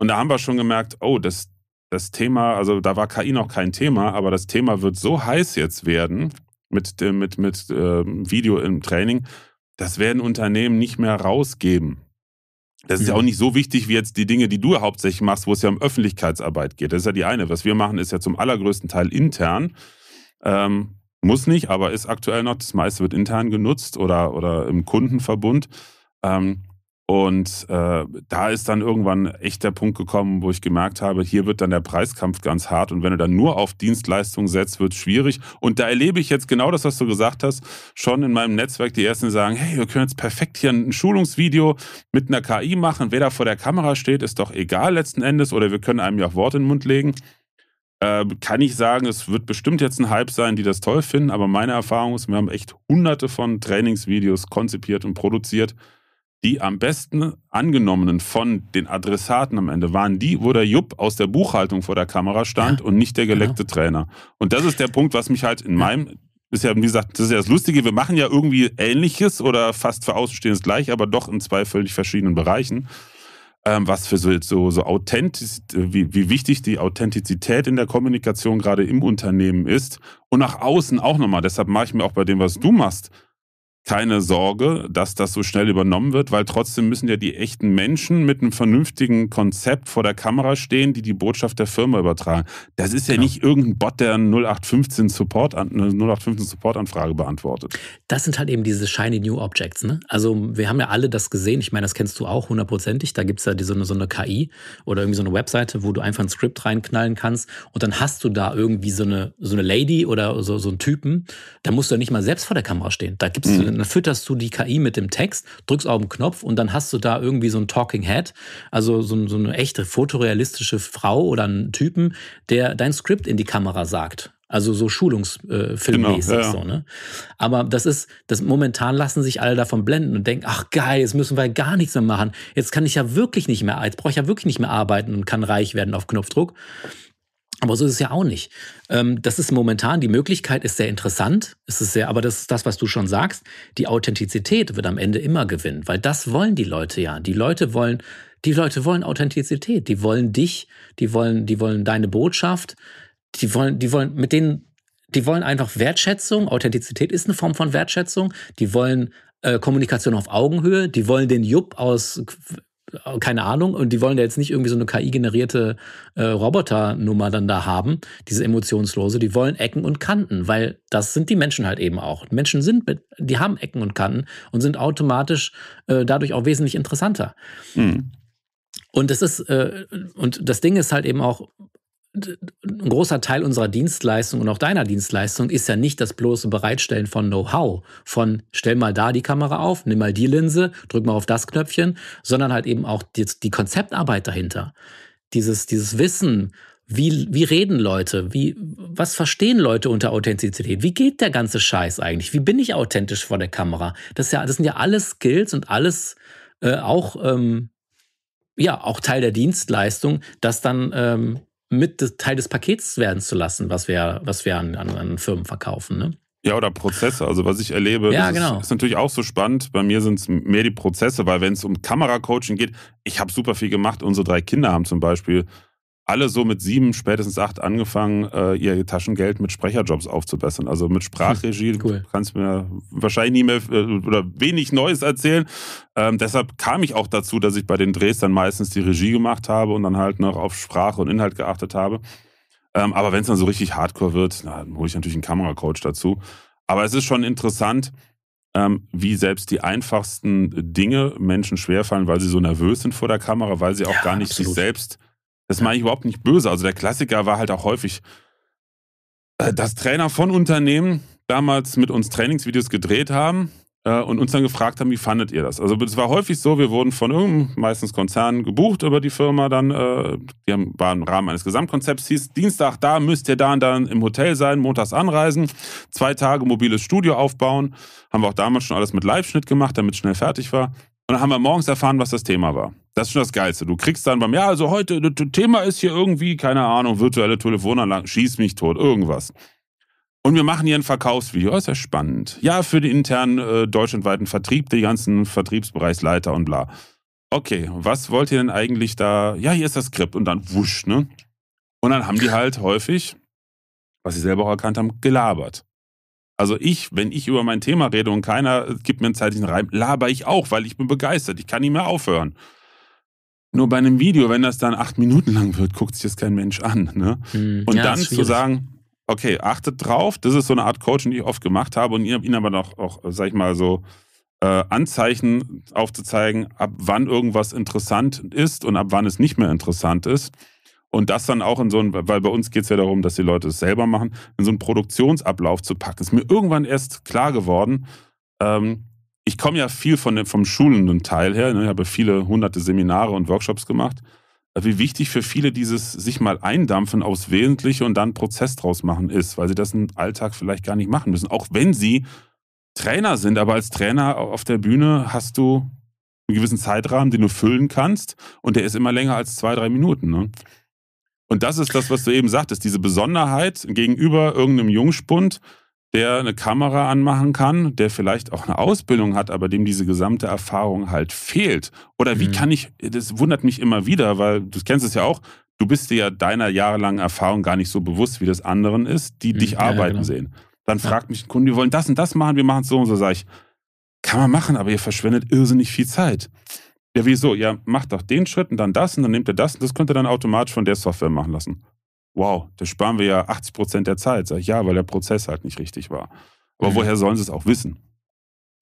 Und da haben wir schon gemerkt, oh, das, das Thema, also da war KI noch kein Thema, aber das Thema wird so heiß jetzt werden mit, mit, mit äh, Video im Training, das werden Unternehmen nicht mehr rausgeben. Das ist ja. ja auch mhm. nicht so wichtig wie jetzt die Dinge, die du hauptsächlich machst, wo es ja um Öffentlichkeitsarbeit geht. Das ist ja die eine. Was wir machen, ist ja zum allergrößten Teil intern. Ähm, muss nicht, aber ist aktuell noch. Das meiste wird intern genutzt oder, oder im Kundenverbund. Ähm, und äh, da ist dann irgendwann echt der Punkt gekommen, wo ich gemerkt habe, hier wird dann der Preiskampf ganz hart. Und wenn du dann nur auf Dienstleistungen setzt, wird es schwierig. Und da erlebe ich jetzt genau das, was du gesagt hast, schon in meinem Netzwerk die Ersten, die sagen, hey, wir können jetzt perfekt hier ein Schulungsvideo mit einer KI machen. Wer da vor der Kamera steht, ist doch egal letzten Endes. Oder wir können einem ja auch Wort in den Mund legen. Äh, kann ich sagen, es wird bestimmt jetzt ein Hype sein, die das toll finden. Aber meine Erfahrung ist, wir haben echt hunderte von Trainingsvideos konzipiert und produziert die am besten angenommenen von den Adressaten am Ende waren die, wo der Jupp aus der Buchhaltung vor der Kamera stand ja, und nicht der genau. geleckte genau. Trainer. Und das ist der Punkt, was mich halt in meinem ist ja, wie gesagt, das ist ja das Lustige, wir machen ja irgendwie Ähnliches oder fast für Außenstehendes gleich, aber doch in zwei völlig verschiedenen Bereichen. Ähm, was für so, so, so authentisch, wie, wie wichtig die Authentizität in der Kommunikation gerade im Unternehmen ist und nach außen auch nochmal. Deshalb mache ich mir auch bei dem, was du machst, keine Sorge, dass das so schnell übernommen wird, weil trotzdem müssen ja die echten Menschen mit einem vernünftigen Konzept vor der Kamera stehen, die die Botschaft der Firma übertragen. Das ist ja, ja. Genau. nicht irgendein Bot, der eine 0815 Support an, eine 0815 Supportanfrage beantwortet. Das sind halt eben diese shiny new Objects. Ne? Also wir haben ja alle das gesehen. Ich meine, das kennst du auch hundertprozentig. Da gibt es ja so eine, so eine KI oder irgendwie so eine Webseite, wo du einfach ein Skript reinknallen kannst und dann hast du da irgendwie so eine, so eine Lady oder so, so einen Typen. Da musst du ja nicht mal selbst vor der Kamera stehen. Da gibt es mhm. du dann fütterst du die KI mit dem Text, drückst auf den Knopf und dann hast du da irgendwie so ein Talking Head, also so, so eine echte fotorealistische Frau oder einen Typen, der dein Skript in die Kamera sagt. Also so Schulungsfilmmäßig. Äh, genau, ja. so, ne? Aber das ist, das momentan lassen sich alle davon blenden und denken, ach geil, jetzt müssen wir gar nichts mehr machen. Jetzt kann ich ja wirklich nicht mehr, jetzt brauche ich ja wirklich nicht mehr arbeiten und kann reich werden auf Knopfdruck. Aber so ist es ja auch nicht. Ähm, das ist momentan, die Möglichkeit ist sehr interessant, es ist sehr, aber das ist das, was du schon sagst. Die Authentizität wird am Ende immer gewinnen, weil das wollen die Leute ja. Die Leute wollen, die Leute wollen Authentizität, die wollen dich, die wollen, die wollen deine Botschaft, die wollen, die wollen mit denen, die wollen einfach Wertschätzung. Authentizität ist eine Form von Wertschätzung. Die wollen äh, Kommunikation auf Augenhöhe. Die wollen den Jupp aus keine Ahnung. Und die wollen da jetzt nicht irgendwie so eine KI-generierte äh, Roboternummer dann da haben, diese emotionslose. Die wollen Ecken und Kanten, weil das sind die Menschen halt eben auch. Menschen sind mit, die haben Ecken und Kanten und sind automatisch äh, dadurch auch wesentlich interessanter. Mhm. Und es ist, äh, und das Ding ist halt eben auch, ein großer Teil unserer Dienstleistung und auch deiner Dienstleistung ist ja nicht das bloße Bereitstellen von Know-how, von stell mal da die Kamera auf, nimm mal die Linse, drück mal auf das Knöpfchen, sondern halt eben auch die, die Konzeptarbeit dahinter. Dieses, dieses Wissen, wie, wie reden Leute? Wie, was verstehen Leute unter Authentizität? Wie geht der ganze Scheiß eigentlich? Wie bin ich authentisch vor der Kamera? Das, ist ja, das sind ja alles Skills und alles äh, auch, ähm, ja, auch Teil der Dienstleistung, das dann ähm, mit Teil des Pakets werden zu lassen, was wir, was wir an, an, an Firmen verkaufen. Ne? Ja, oder Prozesse. Also was ich erlebe, ja, genau. ist, natürlich auch so spannend. Bei mir sind es mehr die Prozesse, weil wenn es um Kameracoaching geht, ich habe super viel gemacht. Unsere drei Kinder haben zum Beispiel alle so mit sieben, spätestens acht angefangen, äh, ihr Taschengeld mit Sprecherjobs aufzubessern. Also mit Sprachregie cool. kannst du mir wahrscheinlich nie mehr äh, oder wenig Neues erzählen. Ähm, deshalb kam ich auch dazu, dass ich bei den Drehs dann meistens die Regie gemacht habe und dann halt noch auf Sprache und Inhalt geachtet habe. Ähm, aber wenn es dann so richtig hardcore wird, na, dann hole ich natürlich einen Kameracoach dazu. Aber es ist schon interessant, ähm, wie selbst die einfachsten Dinge Menschen schwerfallen, weil sie so nervös sind vor der Kamera, weil sie auch ja, gar nicht absolut. sich selbst das meine ich überhaupt nicht böse. Also der Klassiker war halt auch häufig, äh, dass Trainer von Unternehmen damals mit uns Trainingsvideos gedreht haben äh, und uns dann gefragt haben, wie fandet ihr das? Also es war häufig so, wir wurden von irgendeinem, meistens Konzern gebucht über die Firma dann, äh, die haben, waren im Rahmen eines Gesamtkonzepts, hieß Dienstag da, müsst ihr da und dann im Hotel sein, montags anreisen, zwei Tage mobiles Studio aufbauen, haben wir auch damals schon alles mit Live-Schnitt gemacht, damit es schnell fertig war und dann haben wir morgens erfahren, was das Thema war. Das ist schon das Geilste. Du kriegst dann beim, ja, also heute, das Thema ist hier irgendwie, keine Ahnung, virtuelle Telefonanlagen, schieß mich tot, irgendwas. Und wir machen hier ein Verkaufsvideo, das oh, ist ja spannend. Ja, für den internen äh, deutschlandweiten Vertrieb, die ganzen Vertriebsbereichsleiter und bla. Okay, was wollt ihr denn eigentlich da? Ja, hier ist das Skript und dann wusch, ne? Und dann haben die halt häufig, was sie selber auch erkannt haben, gelabert. Also ich, wenn ich über mein Thema rede und keiner gibt mir einen zeitlichen Reim, laber ich auch, weil ich bin begeistert. Ich kann nicht mehr aufhören. Nur bei einem Video, wenn das dann acht Minuten lang wird, guckt sich das kein Mensch an. Ne? Hm. Und ja, dann zu sagen, okay, achtet drauf, das ist so eine Art Coaching, die ich oft gemacht habe und ihnen aber noch, auch, sag ich mal, so äh, Anzeichen aufzuzeigen, ab wann irgendwas interessant ist und ab wann es nicht mehr interessant ist. Und das dann auch in so ein, weil bei uns geht es ja darum, dass die Leute es selber machen, in so einen Produktionsablauf zu packen. Ist mir irgendwann erst klar geworden, ähm, ich komme ja viel von dem, vom schulenden Teil her, ne, ich habe viele hunderte Seminare und Workshops gemacht, wie wichtig für viele dieses sich mal eindampfen aufs Wesentliche und dann Prozess draus machen ist, weil sie das im Alltag vielleicht gar nicht machen müssen, auch wenn sie Trainer sind, aber als Trainer auf der Bühne hast du einen gewissen Zeitrahmen, den du füllen kannst und der ist immer länger als zwei, drei Minuten. Ne? Und das ist das, was du eben sagtest, diese Besonderheit gegenüber irgendeinem Jungspund, der eine Kamera anmachen kann, der vielleicht auch eine Ausbildung hat, aber dem diese gesamte Erfahrung halt fehlt? Oder wie mhm. kann ich, das wundert mich immer wieder, weil du kennst es ja auch, du bist dir ja deiner jahrelangen Erfahrung gar nicht so bewusst, wie das anderen ist, die mhm. dich ja, arbeiten genau. sehen. Dann ja. fragt mich ein Kunde, wir wollen das und das machen, wir machen es so und so, sage ich, kann man machen, aber ihr verschwendet irrsinnig viel Zeit. Ja, wieso? Ja, macht doch den Schritt und dann das und dann nehmt ihr das und das könnt ihr dann automatisch von der Software machen lassen wow, da sparen wir ja 80 Prozent der Zeit. Sag ich, ja, weil der Prozess halt nicht richtig war. Aber mhm. woher sollen sie es auch wissen?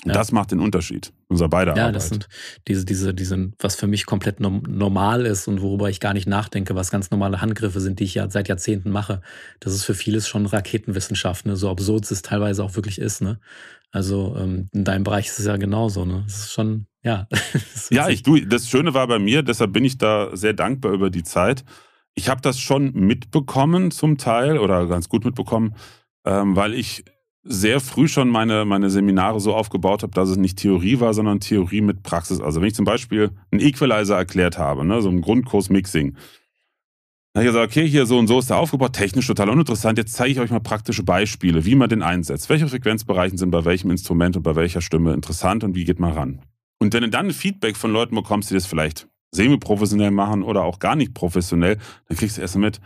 Ja. Das macht den Unterschied, unser beider Ja, Arbeit. das sind diese, diese, diese, was für mich komplett normal ist und worüber ich gar nicht nachdenke, was ganz normale Handgriffe sind, die ich ja seit Jahrzehnten mache. Das ist für vieles schon Raketenwissenschaft, ne? so absurd es teilweise auch wirklich ist. Ne? Also ähm, in deinem Bereich ist es ja genauso. Ne? Das ist schon, ja. das ja, ich, du, das Schöne war bei mir, deshalb bin ich da sehr dankbar über die Zeit ich habe das schon mitbekommen zum Teil oder ganz gut mitbekommen, ähm, weil ich sehr früh schon meine, meine Seminare so aufgebaut habe, dass es nicht Theorie war, sondern Theorie mit Praxis. Also wenn ich zum Beispiel einen Equalizer erklärt habe, ne, so einen Grundkurs Mixing, dann habe ich gesagt, okay, hier so und so ist der aufgebaut, technisch total uninteressant, jetzt zeige ich euch mal praktische Beispiele, wie man den einsetzt. Welche Frequenzbereichen sind bei welchem Instrument und bei welcher Stimme interessant und wie geht man ran? Und wenn du dann Feedback von Leuten bekommst, die das vielleicht semi-professionell machen oder auch gar nicht professionell, dann kriegst du erst mit,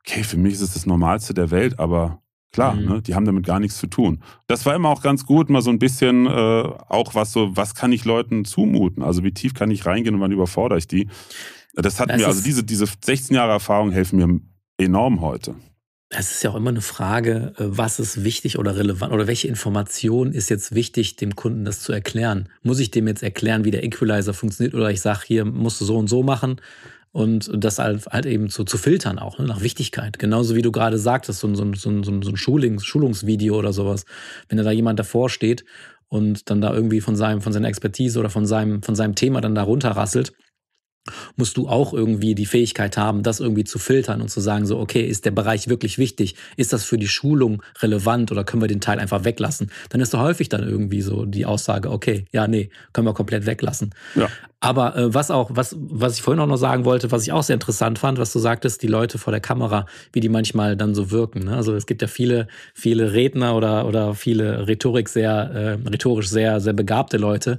okay, für mich ist es das, das Normalste der Welt, aber klar, mhm. ne, die haben damit gar nichts zu tun. Das war immer auch ganz gut, mal so ein bisschen äh, auch was so, was kann ich Leuten zumuten? Also wie tief kann ich reingehen und wann überfordere ich die? Das hat das mir, also diese, diese 16 Jahre Erfahrung helfen mir enorm heute. Es ist ja auch immer eine Frage, äh, was ist wichtig oder relevant oder welche Information ist jetzt wichtig, dem Kunden das zu erklären. Muss ich dem jetzt erklären, wie der Equalizer funktioniert oder ich sage, hier musst du so und so machen und das halt, halt, eben zu, zu filtern auch ne, nach Wichtigkeit. Genauso wie du gerade sagtest, so, so, so, so ein Schuling, Schulungsvideo oder sowas. Wenn da jemand davor steht und dann da irgendwie von, seinem, von seiner Expertise oder von seinem, von seinem Thema dann da runterrasselt, musst du auch irgendwie die Fähigkeit haben, das irgendwie zu filtern und zu sagen, so, okay, ist der Bereich wirklich wichtig? Ist das für die Schulung relevant oder können wir den Teil einfach weglassen? Dann ist so häufig dann irgendwie so die Aussage, okay, ja, nee, können wir komplett weglassen. Ja. Aber äh, was auch, was, was ich vorhin auch noch sagen wollte, was ich auch sehr interessant fand, was du sagtest, die Leute vor der Kamera, wie die manchmal dann so wirken. Ne? Also es gibt ja viele, viele Redner oder, oder viele Rhetorik sehr, äh, rhetorisch sehr, sehr begabte Leute,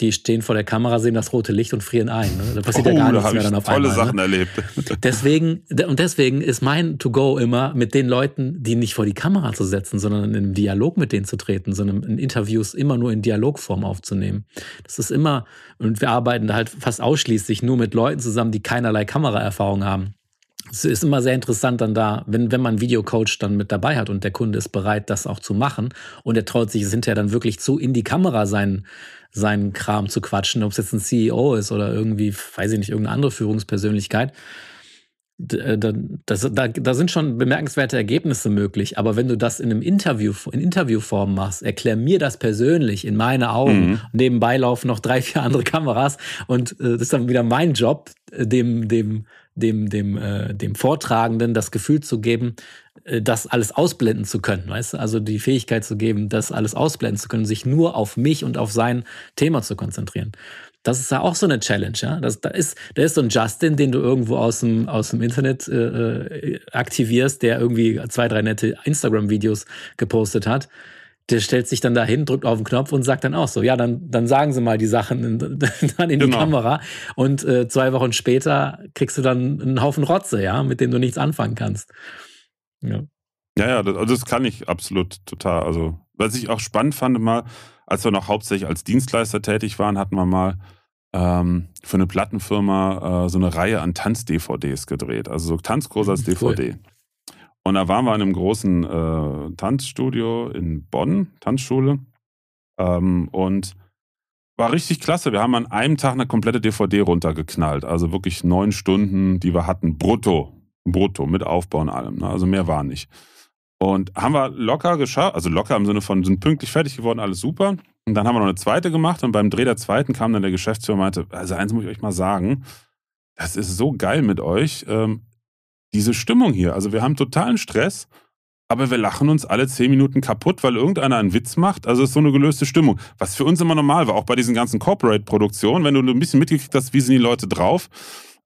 die stehen vor der Kamera, sehen das rote Licht und frieren ein. Ne? Da passiert oh, ja gar oh, nichts mehr dann auf tolle einmal. Tolle ne? Sachen ne? erlebt. Deswegen, und deswegen ist mein To-Go immer, mit den Leuten, die nicht vor die Kamera zu setzen, sondern in einen Dialog mit denen zu treten, sondern in Interviews immer nur in Dialogform aufzunehmen. Das ist immer, und wir arbeiten da halt fast ausschließlich nur mit Leuten zusammen, die keinerlei Kameraerfahrung haben es ist immer sehr interessant dann da, wenn, wenn man einen Videocoach dann mit dabei hat und der Kunde ist bereit, das auch zu machen und er traut sich es hinterher dann wirklich zu, in die Kamera seinen, seinen Kram zu quatschen, ob es jetzt ein CEO ist oder irgendwie, weiß ich nicht, irgendeine andere Führungspersönlichkeit. Äh, da, das, da, da sind schon bemerkenswerte Ergebnisse möglich, aber wenn du das in einem Interview, in Interviewform machst, erklär mir das persönlich in meine Augen. Mhm. Nebenbei laufen noch drei, vier andere Kameras und äh, das ist dann wieder mein Job, äh, dem, dem, dem, dem, äh, dem Vortragenden das Gefühl zu geben, äh, das alles ausblenden zu können, weißt du? Also die Fähigkeit zu geben, das alles ausblenden zu können, sich nur auf mich und auf sein Thema zu konzentrieren. Das ist ja auch so eine Challenge, ja. Das, da, ist, da ist so ein Justin, den du irgendwo aus dem, aus dem Internet äh, äh aktivierst, der irgendwie zwei, drei nette Instagram-Videos gepostet hat der stellt sich dann dahin, drückt auf den Knopf und sagt dann auch so, ja, dann, dann sagen sie mal die Sachen in, dann in genau. die Kamera. Und äh, zwei Wochen später kriegst du dann einen Haufen Rotze, ja, mit dem du nichts anfangen kannst. Ja, ja, ja das, also das kann ich absolut total. Also, was ich auch spannend fand, mal, als wir noch hauptsächlich als Dienstleister tätig waren, hatten wir mal ähm, für eine Plattenfirma äh, so eine Reihe an Tanz-DVDs gedreht. Also so Tanzkurse als DVD. Hm, cool. Und da waren wir in einem großen äh, Tanzstudio in Bonn, Tanzschule. Ähm, und war richtig klasse. Wir haben an einem Tag eine komplette DVD runtergeknallt. Also wirklich neun Stunden, die wir hatten, brutto. Brutto, mit Aufbau und allem. Ne? Also mehr war nicht. Und haben wir locker geschafft, also locker im Sinne von, sind pünktlich fertig geworden, alles super. Und dann haben wir noch eine zweite gemacht und beim Dreh der zweiten kam dann der Geschäftsführer und meinte, also eins muss ich euch mal sagen, das ist so geil mit euch. Ähm, diese Stimmung hier. Also wir haben totalen Stress, aber wir lachen uns alle zehn Minuten kaputt, weil irgendeiner einen Witz macht. Also es ist so eine gelöste Stimmung. Was für uns immer normal war, auch bei diesen ganzen Corporate-Produktionen, wenn du ein bisschen mitgekriegt hast, wie sind die Leute drauf.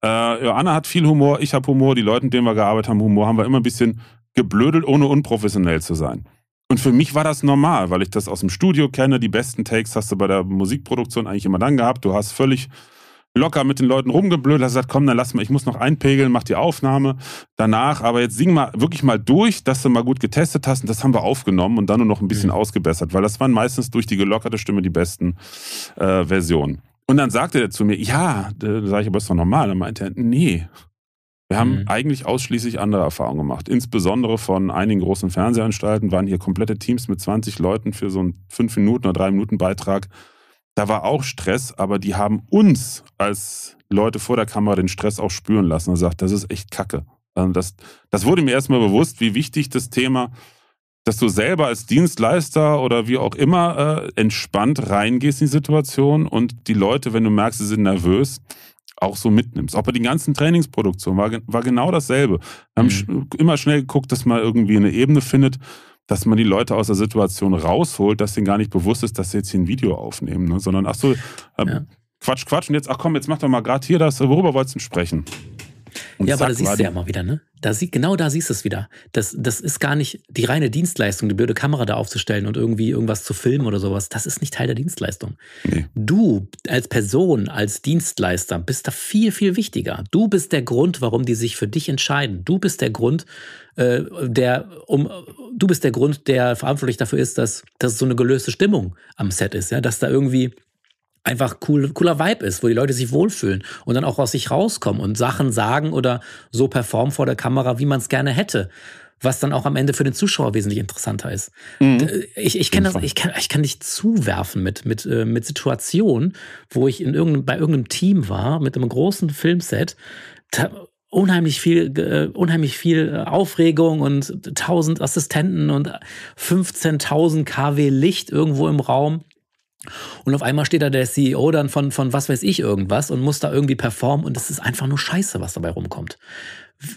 Äh, Joanna hat viel Humor, ich habe Humor, die Leute, mit denen wir gearbeitet haben, Humor, haben wir immer ein bisschen geblödelt, ohne unprofessionell zu sein. Und für mich war das normal, weil ich das aus dem Studio kenne. Die besten Takes hast du bei der Musikproduktion eigentlich immer dann gehabt. Du hast völlig locker mit den Leuten rumgeblödelt, hast gesagt, komm, dann lass mal, ich muss noch einpegeln, mach die Aufnahme danach, aber jetzt sing mal wirklich mal durch, dass du mal gut getestet hast und das haben wir aufgenommen und dann nur noch ein bisschen mhm. ausgebessert, weil das waren meistens durch die gelockerte Stimme die besten äh, Versionen. Und dann sagte er zu mir, ja, da sage ich, aber ist doch normal. Dann meinte er, nee, wir haben mhm. eigentlich ausschließlich andere Erfahrungen gemacht. Insbesondere von einigen großen Fernsehanstalten waren hier komplette Teams mit 20 Leuten für so einen 5 Minuten oder 3 Minuten Beitrag da war auch Stress, aber die haben uns als Leute vor der Kamera den Stress auch spüren lassen und sagt, das ist echt Kacke. Also das, das wurde mir erstmal bewusst, wie wichtig das Thema, dass du selber als Dienstleister oder wie auch immer äh, entspannt reingehst in die Situation und die Leute, wenn du merkst, sie sind nervös, auch so mitnimmst. Auch bei den ganzen Trainingsproduktionen war, war genau dasselbe. Wir haben mhm. immer schnell geguckt, dass man irgendwie eine Ebene findet, dass man die Leute aus der Situation rausholt, dass denen gar nicht bewusst ist, dass sie jetzt hier ein Video aufnehmen, ne? sondern ach so, ähm, ja. Quatsch, Quatsch und jetzt, ach komm, jetzt mach doch mal gerade hier das, worüber wolltest du sprechen? Und ja, aber da siehst du ja mal wieder, ne? Da sie, genau da siehst du es wieder. Das, das ist gar nicht die reine Dienstleistung, die blöde Kamera da aufzustellen und irgendwie irgendwas zu filmen oder sowas. Das ist nicht Teil der Dienstleistung. Nee. Du als Person, als Dienstleister bist da viel, viel wichtiger. Du bist der Grund, warum die sich für dich entscheiden. Du bist der Grund, äh, der, um, du bist der Grund, der verantwortlich dafür ist, dass, dass so eine gelöste Stimmung am Set ist, ja, dass da irgendwie einfach cool, cooler Vibe ist, wo die Leute sich wohlfühlen und dann auch aus sich rauskommen und Sachen sagen oder so performen vor der Kamera, wie man es gerne hätte. Was dann auch am Ende für den Zuschauer wesentlich interessanter ist. Mhm. Ich, ich, kann das, ich, kann, ich kann dich zuwerfen mit, mit, äh, mit Situationen, wo ich in irgendeinem, bei irgendeinem Team war, mit einem großen Filmset, unheimlich viel, äh, unheimlich viel äh, Aufregung und 1000 Assistenten und 15.000 kW Licht irgendwo im Raum. Und auf einmal steht da der CEO dann von, von was weiß ich irgendwas und muss da irgendwie performen und es ist einfach nur scheiße, was dabei rumkommt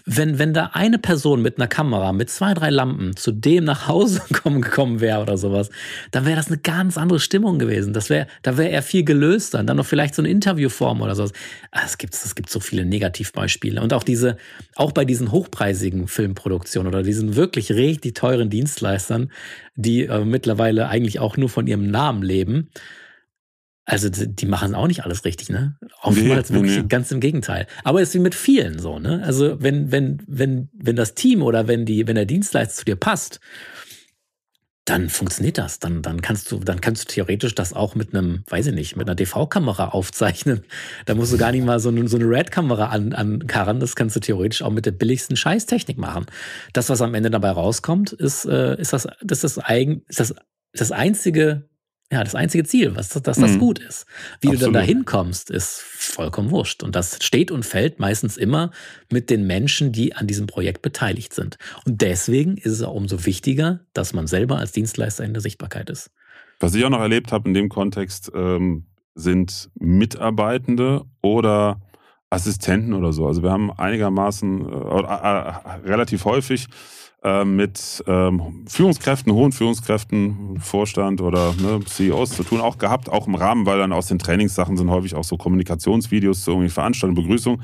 wenn, wenn da eine Person mit einer Kamera, mit zwei, drei Lampen zu dem nach Hause kommen, gekommen wäre oder sowas, dann wäre das eine ganz andere Stimmung gewesen. Das wär, da wäre er viel gelöster. Und dann noch vielleicht so eine Interviewform oder sowas. Ah, es gibt, es gibt so viele Negativbeispiele. Und auch diese, auch bei diesen hochpreisigen Filmproduktionen oder diesen wirklich richtig teuren Dienstleistern, die äh, mittlerweile eigentlich auch nur von ihrem Namen leben, also die machen auch nicht alles richtig, ne? Oftmals nee, wirklich nee. ganz im Gegenteil. Aber es ist wie mit vielen so, ne? Also wenn, wenn, wenn, wenn das Team oder wenn die, wenn der Dienstleister zu dir passt, dann funktioniert das. Dann, dann, kannst du, dann kannst du theoretisch das auch mit einem, weiß ich nicht, mit einer DV-Kamera aufzeichnen. Da musst du gar nicht mal so eine, so eine Red-Kamera an, an Karren. Das kannst du theoretisch auch mit der billigsten Scheißtechnik machen. Das, was am Ende dabei rauskommt, ist, äh, ist, das, das, ist, das, eigen, ist das, das einzige ja, das einzige Ziel, was, dass das mhm. gut ist. Wie Absolut. du dann da hinkommst, ist vollkommen wurscht. Und das steht und fällt meistens immer mit den Menschen, die an diesem Projekt beteiligt sind. Und deswegen ist es auch umso wichtiger, dass man selber als Dienstleister in der Sichtbarkeit ist. Was ich auch noch erlebt habe in dem Kontext, ähm, sind Mitarbeitende oder Assistenten oder so. Also wir haben einigermaßen äh, äh, äh, relativ häufig äh, mit ähm, Führungskräften, hohen Führungskräften, Vorstand oder ne, CEOs zu tun, auch gehabt, auch im Rahmen, weil dann aus den Trainingssachen sind häufig auch so Kommunikationsvideos zu irgendwie Veranstaltungen, Begrüßungen.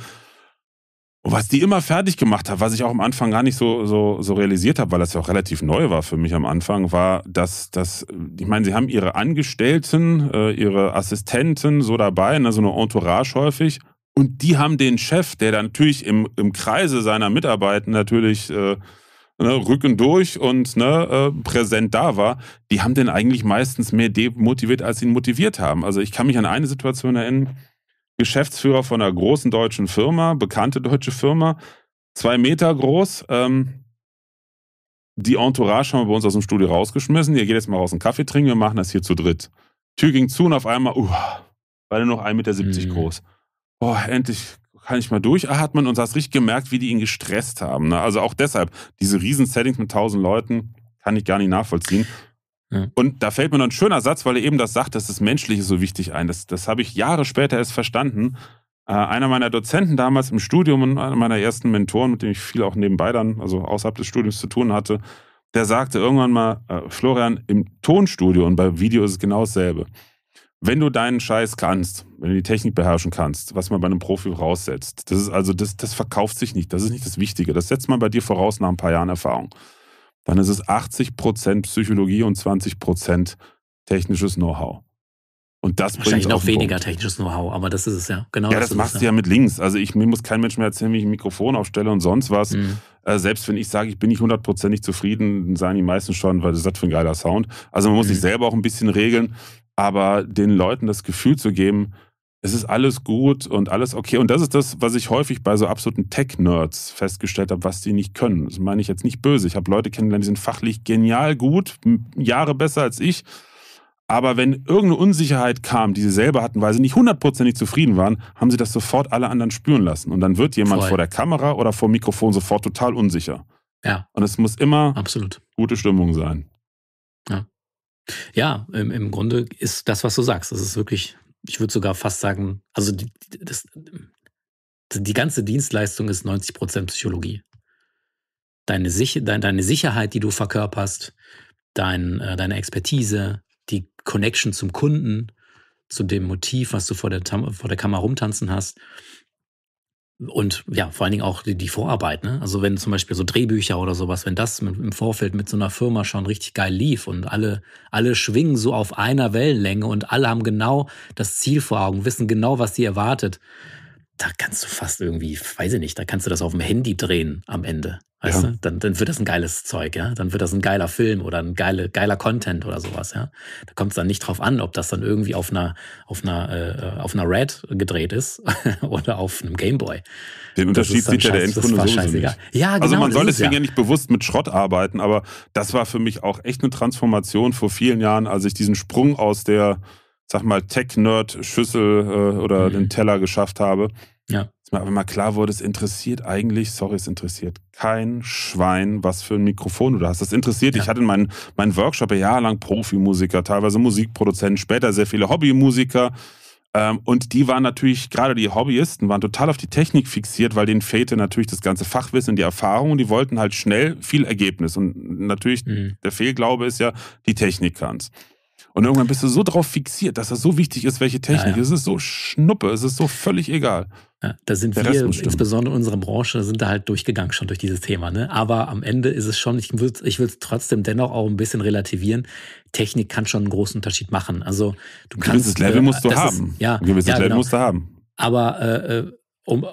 Und was die immer fertig gemacht hat, was ich auch am Anfang gar nicht so, so, so realisiert habe, weil das ja auch relativ neu war für mich am Anfang, war, dass, dass ich meine, sie haben ihre Angestellten, äh, ihre Assistenten so dabei, ne, so eine Entourage häufig. Und die haben den Chef, der dann natürlich im, im Kreise seiner Mitarbeiter natürlich äh, ne, Rücken durch und ne, äh, präsent da war, die haben den eigentlich meistens mehr demotiviert, als sie ihn motiviert haben. Also ich kann mich an eine Situation erinnern, Geschäftsführer von einer großen deutschen Firma, bekannte deutsche Firma, zwei Meter groß, ähm, die Entourage haben wir bei uns aus dem Studio rausgeschmissen. Ihr geht jetzt mal raus einen Kaffee trinken, wir machen das hier zu dritt. Tür ging zu und auf einmal, uh, war der noch 1,70 Meter mhm. groß. Boah, endlich kann ich mal durchatmen und hast richtig gemerkt, wie die ihn gestresst haben. Ne? Also auch deshalb, diese riesen Settings mit tausend Leuten, kann ich gar nicht nachvollziehen. Und da fällt mir noch ein schöner Satz, weil er eben das sagt, dass das Menschliche so wichtig ein. Das, das habe ich Jahre später erst verstanden. Äh, einer meiner Dozenten damals im Studium und einer meiner ersten Mentoren, mit dem ich viel auch nebenbei dann, also außerhalb des Studiums zu tun hatte, der sagte irgendwann mal, äh, Florian, im Tonstudio und bei Video ist es genau dasselbe. Wenn du deinen Scheiß kannst, wenn du die Technik beherrschen kannst, was man bei einem Profi voraussetzt, das ist also, das, das verkauft sich nicht, das ist nicht das Wichtige. Das setzt man bei dir voraus nach ein paar Jahren Erfahrung. Dann ist es 80% Psychologie und 20% technisches Know-how. Und das Wahrscheinlich noch weniger Punkt. technisches Know-how, aber das ist es ja. Genau ja, das, das machst du ja. ja. mit links. Also ich, mir muss kein Mensch mehr erzählen, wie ich ein Mikrofon aufstelle und sonst was. Mhm. Äh, selbst wenn ich sage, ich bin nicht hundertprozentig zufrieden, dann sagen die meisten schon, weil das ist das für ein geiler Sound. Also man muss mhm. sich selber auch ein bisschen regeln aber den Leuten das Gefühl zu geben, es ist alles gut und alles okay. Und das ist das, was ich häufig bei so absoluten Tech-Nerds festgestellt habe, was die nicht können. Das meine ich jetzt nicht böse. Ich habe Leute kennengelernt, die sind fachlich genial gut, Jahre besser als ich. Aber wenn irgendeine Unsicherheit kam, die sie selber hatten, weil sie nicht hundertprozentig zufrieden waren, haben sie das sofort alle anderen spüren lassen. Und dann wird jemand Voll. vor der Kamera oder vor dem Mikrofon sofort total unsicher. Ja. Und es muss immer Absolut. gute Stimmung sein. Ja, im, im Grunde ist das, was du sagst. Das ist wirklich, ich würde sogar fast sagen, also die, das, die ganze Dienstleistung ist 90 Psychologie. Deine, Sich dein, deine Sicherheit, die du verkörperst, dein, äh, deine Expertise, die Connection zum Kunden, zu dem Motiv, was du vor der, Tam vor der Kamera rumtanzen hast, und ja, vor allen Dingen auch die, die, Vorarbeit. Ne? Also wenn zum Beispiel so Drehbücher oder sowas, wenn das mit, im Vorfeld mit so einer Firma schon richtig geil lief und alle, alle schwingen so auf einer Wellenlänge und alle haben genau das Ziel vor Augen, wissen genau, was sie erwartet, da kannst du fast irgendwie, weiß ich nicht, da kannst du das auf dem Handy drehen am Ende. Weißt ja. du? Dann, dann wird das ein geiles Zeug, ja. Dann wird das ein geiler Film oder ein geile, geiler Content oder sowas, ja. Da kommt es dann nicht drauf an, ob das dann irgendwie auf einer, auf einer, äh, auf einer Red gedreht ist oder auf einem Gameboy. Den Unterschied sieht ja der Endkunde sowieso nicht. Ja, also genau, also man soll deswegen ja. ja. nicht bewusst mit Schrott arbeiten, aber das war für mich auch echt eine Transformation vor vielen Jahren, als ich diesen Sprung aus der, sag mal, Tech-Nerd-Schüssel äh, oder mhm. den Teller geschafft habe. Ja dass mir einfach mal klar wurde, es interessiert eigentlich, sorry, es interessiert kein Schwein, was für ein Mikrofon du da hast. Das interessiert, ja. ich hatte in meinen, meinen Workshop jahrelang Profimusiker, teilweise Musikproduzenten, später sehr viele Hobbymusiker. Ähm, und die waren natürlich, gerade die Hobbyisten, waren total auf die Technik fixiert, weil denen fehlte natürlich das ganze Fachwissen und die Erfahrung. Und die wollten halt schnell viel Ergebnis. Und natürlich, mhm. der Fehlglaube ist ja, die Technik kann's. Und irgendwann bist du so drauf fixiert, dass das so wichtig ist, welche Technik. Ja, ja. Es ist so schnuppe, es ist so völlig egal. Ja, da sind Der wir, insbesondere in unserer Branche, sind da halt durchgegangen schon durch dieses Thema. Ne? Aber am Ende ist es schon, ich würde ich es trotzdem dennoch auch ein bisschen relativieren. Technik kann schon einen großen Unterschied machen. Also du ein Gewisses Level äh, musst du haben. Ist, ja, ein gewisses Level genau. musst du haben. Aber äh, äh, um,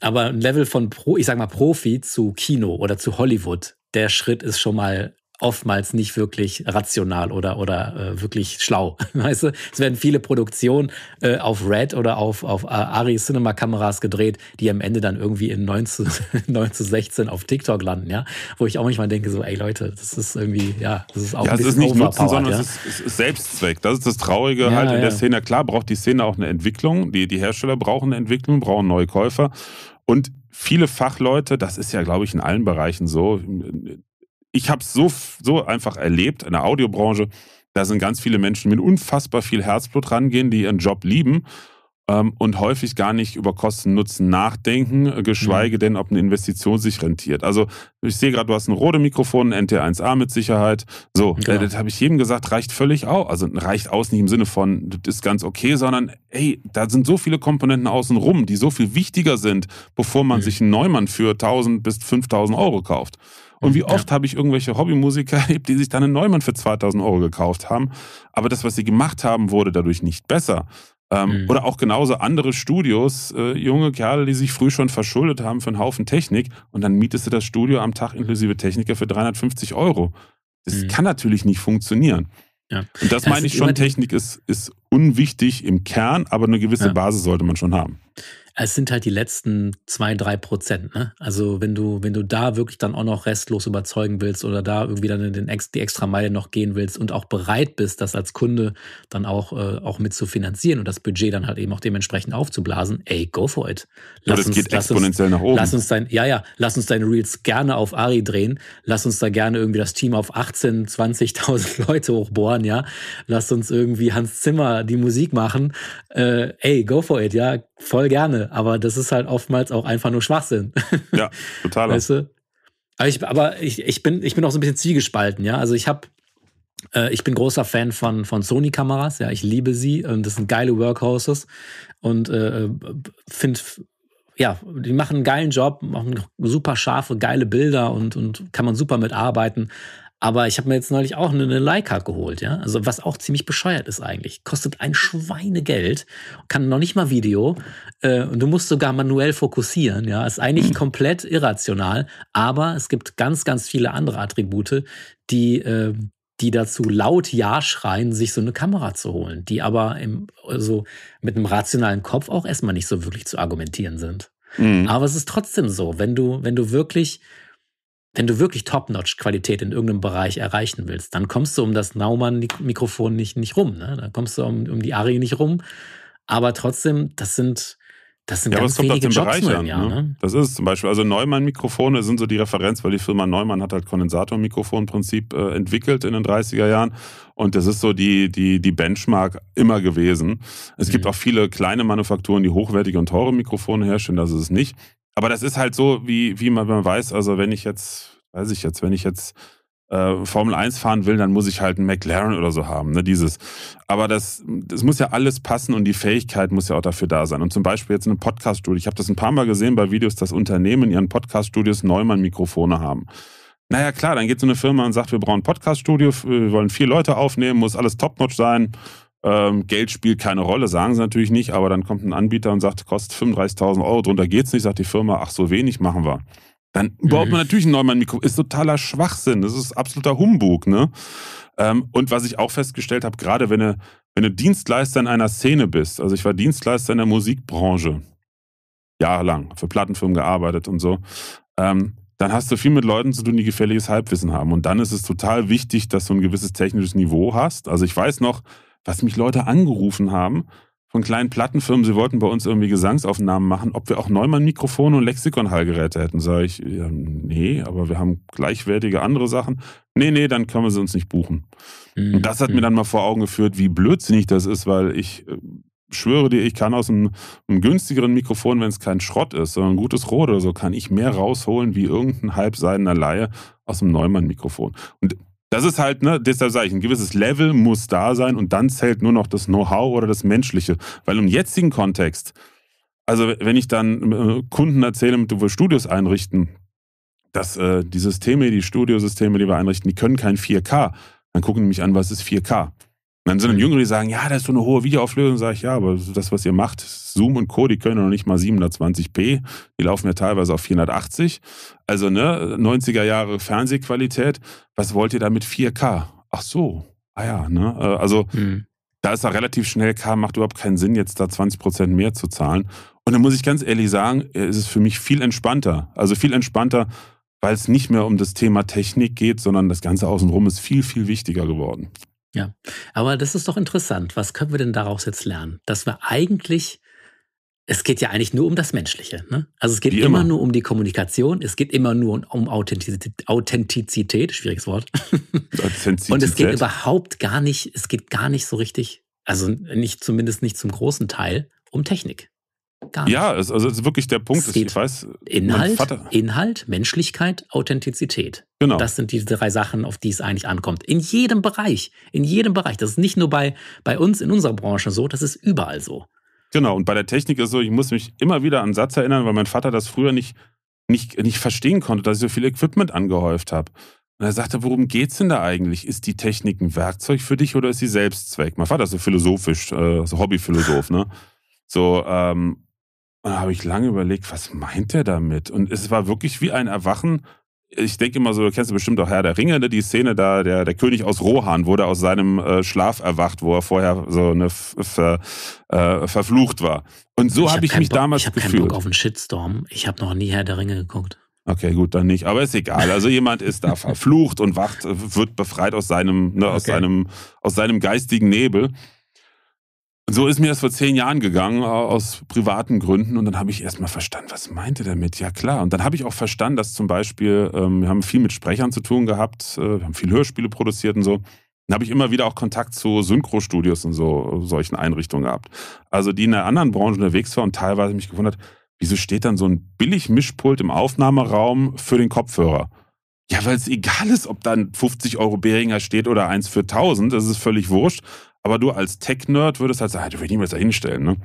aber ein Level von Pro, ich sag mal Profi zu Kino oder zu Hollywood, der Schritt ist schon mal oftmals nicht wirklich rational oder, oder äh, wirklich schlau. Weißt du? Es werden viele Produktionen äh, auf Red oder auf, auf äh, Ari Cinema Kameras gedreht, die am Ende dann irgendwie in 9 zu, 9 zu 16 auf TikTok landen, ja. Wo ich auch manchmal denke, so, ey Leute, das ist irgendwie, ja, das ist auch ja, ein bisschen es ist nicht Nutzen, sondern ja? es, ist, es, ist, Selbstzweck. Das ist das Traurige ja, halt in der Szene. Klar braucht die Szene auch eine Entwicklung. Die, die Hersteller brauchen eine Entwicklung, brauchen neue Käufer. Und viele Fachleute, das ist ja, glaube ich, in allen Bereichen so, ich habe es so, so einfach erlebt in der Audiobranche. Da sind ganz viele Menschen mit unfassbar viel Herzblut rangehen, die ihren Job lieben ähm, und häufig gar nicht über Kosten, Nutzen nachdenken, äh, geschweige mhm. denn, ob eine Investition sich rentiert. Also ich sehe gerade, du hast ein rote Mikrofon, ein NT1A mit Sicherheit. So, äh, genau. das habe ich jedem gesagt, reicht völlig aus. Also reicht aus nicht im Sinne von, das ist ganz okay, sondern ey, da sind so viele Komponenten außenrum, die so viel wichtiger sind, bevor man mhm. sich einen Neumann für 1000 bis 5000 Euro kauft. Und wie mhm, oft ja. habe ich irgendwelche Hobbymusiker erlebt, die sich dann einen Neumann für 2000 Euro gekauft haben. Aber das, was sie gemacht haben, wurde dadurch nicht besser. Ähm, mhm. Oder auch genauso andere Studios, äh, junge Kerle, die sich früh schon verschuldet haben für einen Haufen Technik und dann mietest du das Studio am Tag inklusive Techniker für 350 Euro. Das mhm. kann natürlich nicht funktionieren. Ja. Und das, das meine ich schon, Technik ist, ist unwichtig im Kern, aber eine gewisse ja. Basis sollte man schon haben. Ah, es sind halt die letzten zwei, drei Prozent. Ne? Also wenn du, wenn du da wirklich dann auch noch restlos überzeugen willst oder da irgendwie dann in den, die extra Meile noch gehen willst und auch bereit bist, das als Kunde dann auch, äh, auch mit zu finanzieren und das Budget dann halt eben auch dementsprechend aufzublasen, ey, go for it. Lass uns, geht lass exponentiell uns, nach oben. Lass uns dein, ja, ja, lass uns deine Reels gerne auf Ari drehen. Lass uns da gerne irgendwie das Team auf 18, 20.000 Leute hochbohren, ja. Lass uns irgendwie Hans Zimmer die Musik machen. Äh, ey, go for it, ja, voll gerne. Aber das ist halt oftmals auch einfach nur Schwachsinn. Ja, total. weißt du? Aber, ich, aber ich, ich, bin, ich bin auch so ein bisschen zwiegespalten, ja. Also ich habe äh, ich bin großer Fan von, von Sony-Kameras, ja, ich liebe sie. Das sind geile Workhorses und äh, äh finde, ja, die machen einen geilen Job, machen super scharfe, geile Bilder und, und kann man super mitarbeiten. Aber ich habe mir jetzt neulich auch eine, eine Leica geholt, ja. Also was auch ziemlich bescheuert ist eigentlich. Kostet ein Schweinegeld, kann noch nicht mal Video äh, und du musst sogar manuell fokussieren, ja. Ist eigentlich hm. komplett irrational, aber es gibt ganz, ganz viele andere Attribute, die äh, die dazu laut Ja schreien, sich so eine Kamera zu holen, die aber im, also mit einem rationalen Kopf auch erstmal nicht so wirklich zu argumentieren sind. Mhm. Aber es ist trotzdem so, wenn du, wenn du wirklich wenn du wirklich Top-Notch-Qualität in irgendeinem Bereich erreichen willst, dann kommst du um das Naumann-Mikrofon nicht, nicht rum. Ne? Dann kommst du um, um die Ari nicht rum. Aber trotzdem, das sind, das sind ja, ganz wenige Jobs Bereich nur im Jahr. ne? Ne? Das ist zum Beispiel, also Neumann-Mikrofone sind so die Referenz, weil die Firma Neumann hat halt Kondensatormikrofonprinzip äh, entwickelt in den 30er Jahren und das ist so die, die, die Benchmark immer gewesen. Es mhm. gibt auch viele kleine Manufakturen, die hochwertige und teure Mikrofone herstellen, das ist es nicht. Aber das ist halt so, wie, wie man, man weiß, also wenn ich jetzt, weiß ich jetzt, wenn ich jetzt äh, Formel 1 fahren will, dann muss ich halt einen McLaren oder so haben, ne, dieses. Aber das, das muss ja alles passen und die Fähigkeit muss ja auch dafür da sein. Und zum Beispiel jetzt eine Podcast-Studie. Ich habe das ein paar Mal gesehen bei Videos, dass Unternehmen in ihren Podcast-Studios Neumann-Mikrofone haben. Naja, klar, dann geht so eine Firma und sagt, wir brauchen ein Podcast-Studio, wir wollen vier Leute aufnehmen, muss alles top-notch sein. Ähm, Geld spielt keine Rolle, sagen sie natürlich nicht, aber dann kommt ein Anbieter und sagt, kostet 35.000 Euro, drunter geht's nicht, sagt die Firma, ach so wenig machen wir. Dann überhaupt mhm. man natürlich ein Neumann-Mikro. Ist totaler Schwachsinn. Das ist absoluter Humbug. Ne? Ähm, und was ich auch festgestellt habe, gerade wenn du, wenn du Dienstleister in einer Szene bist, also ich war Dienstleister in der Musikbranche, jahrelang, für Plattenfirmen gearbeitet und so, ähm, dann hast du viel mit Leuten zu tun, die gefälliges Halbwissen haben. Und dann ist es total wichtig, dass du ein gewisses technisches Niveau hast. Also ich weiß noch, was mich Leute angerufen haben von kleinen Plattenfirmen, sie wollten bei uns irgendwie Gesangsaufnahmen machen, ob wir auch Neumann-Mikrofone und Lexikon-Hallgeräte hätten. Sag ich, ja, nee, aber wir haben gleichwertige andere Sachen. Nee, nee, dann können wir sie uns nicht buchen. Mhm. Und das hat mir mhm. dann mal vor Augen geführt, wie blödsinnig das ist, weil ich äh, schwöre dir, ich kann aus einem, einem günstigeren Mikrofon, wenn es kein Schrott ist, sondern ein gutes Rot oder so, kann ich mehr rausholen wie irgendein halbseidener Laie aus einem Neumann-Mikrofon. Und das ist halt, ne, deshalb sage ich, ein gewisses Level muss da sein und dann zählt nur noch das Know-how oder das Menschliche. Weil im jetzigen Kontext, also wenn ich dann äh, Kunden erzähle, du willst Studios einrichten, dass äh, die Systeme, die Studiosysteme, die wir einrichten, die können kein 4K. Dann gucken die mich an, was ist 4K? dann sind dann mhm. Jüngere, die sagen, ja, das ist so eine hohe Videoauflösung. Sage ich, ja, aber das, was ihr macht, Zoom und Co., die können noch nicht mal 720p. Die laufen ja teilweise auf 480. Also, ne, 90er Jahre Fernsehqualität. Was wollt ihr da mit 4K? Ach so, ah ja, ne? Äh, also, mhm. da ist da relativ schnell K, macht überhaupt keinen Sinn, jetzt da 20% mehr zu zahlen. Und dann muss ich ganz ehrlich sagen, ist äh, es ist für mich viel entspannter. Also viel entspannter, weil es nicht mehr um das Thema Technik geht, sondern das Ganze außenrum ist viel, viel wichtiger geworden. Ja, aber das ist doch interessant. Was können wir denn daraus jetzt lernen? Dass wir eigentlich, es geht ja eigentlich nur um das Menschliche. Ne? Also es geht immer. immer. nur um die Kommunikation, es geht immer nur um Authentizität, Authentizität schwieriges Wort. Authentizität. Und es geht überhaupt gar nicht, es geht gar nicht so richtig, also nicht zumindest nicht zum großen Teil, um Technik. Gar nicht. Ja, also es ist wirklich der Punkt, ist, ich weiß. Inhalt, Inhalt, Menschlichkeit, Authentizität. Genau. Das sind die drei Sachen, auf die es eigentlich ankommt. In jedem Bereich. In jedem Bereich. Das ist nicht nur bei, bei uns in unserer Branche so, das ist überall so. Genau, und bei der Technik ist so, ich muss mich immer wieder an einen Satz erinnern, weil mein Vater das früher nicht, nicht, nicht verstehen konnte, dass ich so viel Equipment angehäuft habe. Und er sagte, worum geht's denn da eigentlich? Ist die Technik ein Werkzeug für dich oder ist sie Selbstzweck? Mein Vater ist so philosophisch, äh, so Hobbyphilosoph, ne? So, ähm, und da habe ich lange überlegt, was meint er damit? Und es war wirklich wie ein Erwachen. Ich denke immer so, du kennst bestimmt auch Herr der Ringe, ne? die Szene da, der, der König aus Rohan wurde aus seinem äh, Schlaf erwacht, wo er vorher so eine ver, äh, verflucht war. Und so habe ich, hab ich mich Bock, damals ich hab gefühlt. Ich habe keinen Bock auf einen Shitstorm. Ich habe noch nie Herr der Ringe geguckt. Okay, gut, dann nicht. Aber ist egal. Also jemand ist da verflucht und wacht, wird befreit aus seinem, ne, okay. seinem, aus seinem geistigen Nebel. Und so ist mir das vor zehn Jahren gegangen, aus privaten Gründen. Und dann habe ich erstmal verstanden, was meinte er damit? Ja, klar. Und dann habe ich auch verstanden, dass zum Beispiel, ähm, wir haben viel mit Sprechern zu tun gehabt, äh, wir haben viel Hörspiele produziert und so. Dann habe ich immer wieder auch Kontakt zu Synchro-Studios und so solchen Einrichtungen gehabt. Also die in einer anderen Branche unterwegs waren und teilweise mich gewundert, wieso steht dann so ein billig Mischpult im Aufnahmeraum für den Kopfhörer? Ja, weil es egal ist, ob dann 50 Euro Beringer steht oder eins für 1000, das ist völlig wurscht. Aber du als Tech-Nerd würdest halt sagen, ah, du willst niemals da hinstellen. Ne?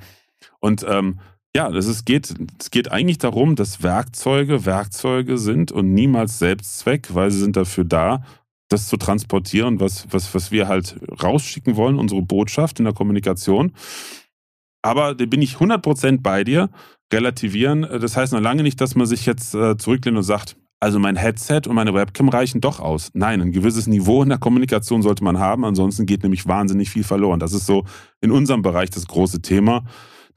Und ähm, ja, das geht, es geht eigentlich darum, dass Werkzeuge Werkzeuge sind und niemals Selbstzweck, weil sie sind dafür da, das zu transportieren, was, was, was wir halt rausschicken wollen, unsere Botschaft in der Kommunikation. Aber da bin ich 100% bei dir, relativieren. Äh, das heißt noch lange nicht, dass man sich jetzt äh, zurücklehnt und sagt, also mein Headset und meine Webcam reichen doch aus. Nein, ein gewisses Niveau in der Kommunikation sollte man haben, ansonsten geht nämlich wahnsinnig viel verloren. Das ist so in unserem Bereich das große Thema,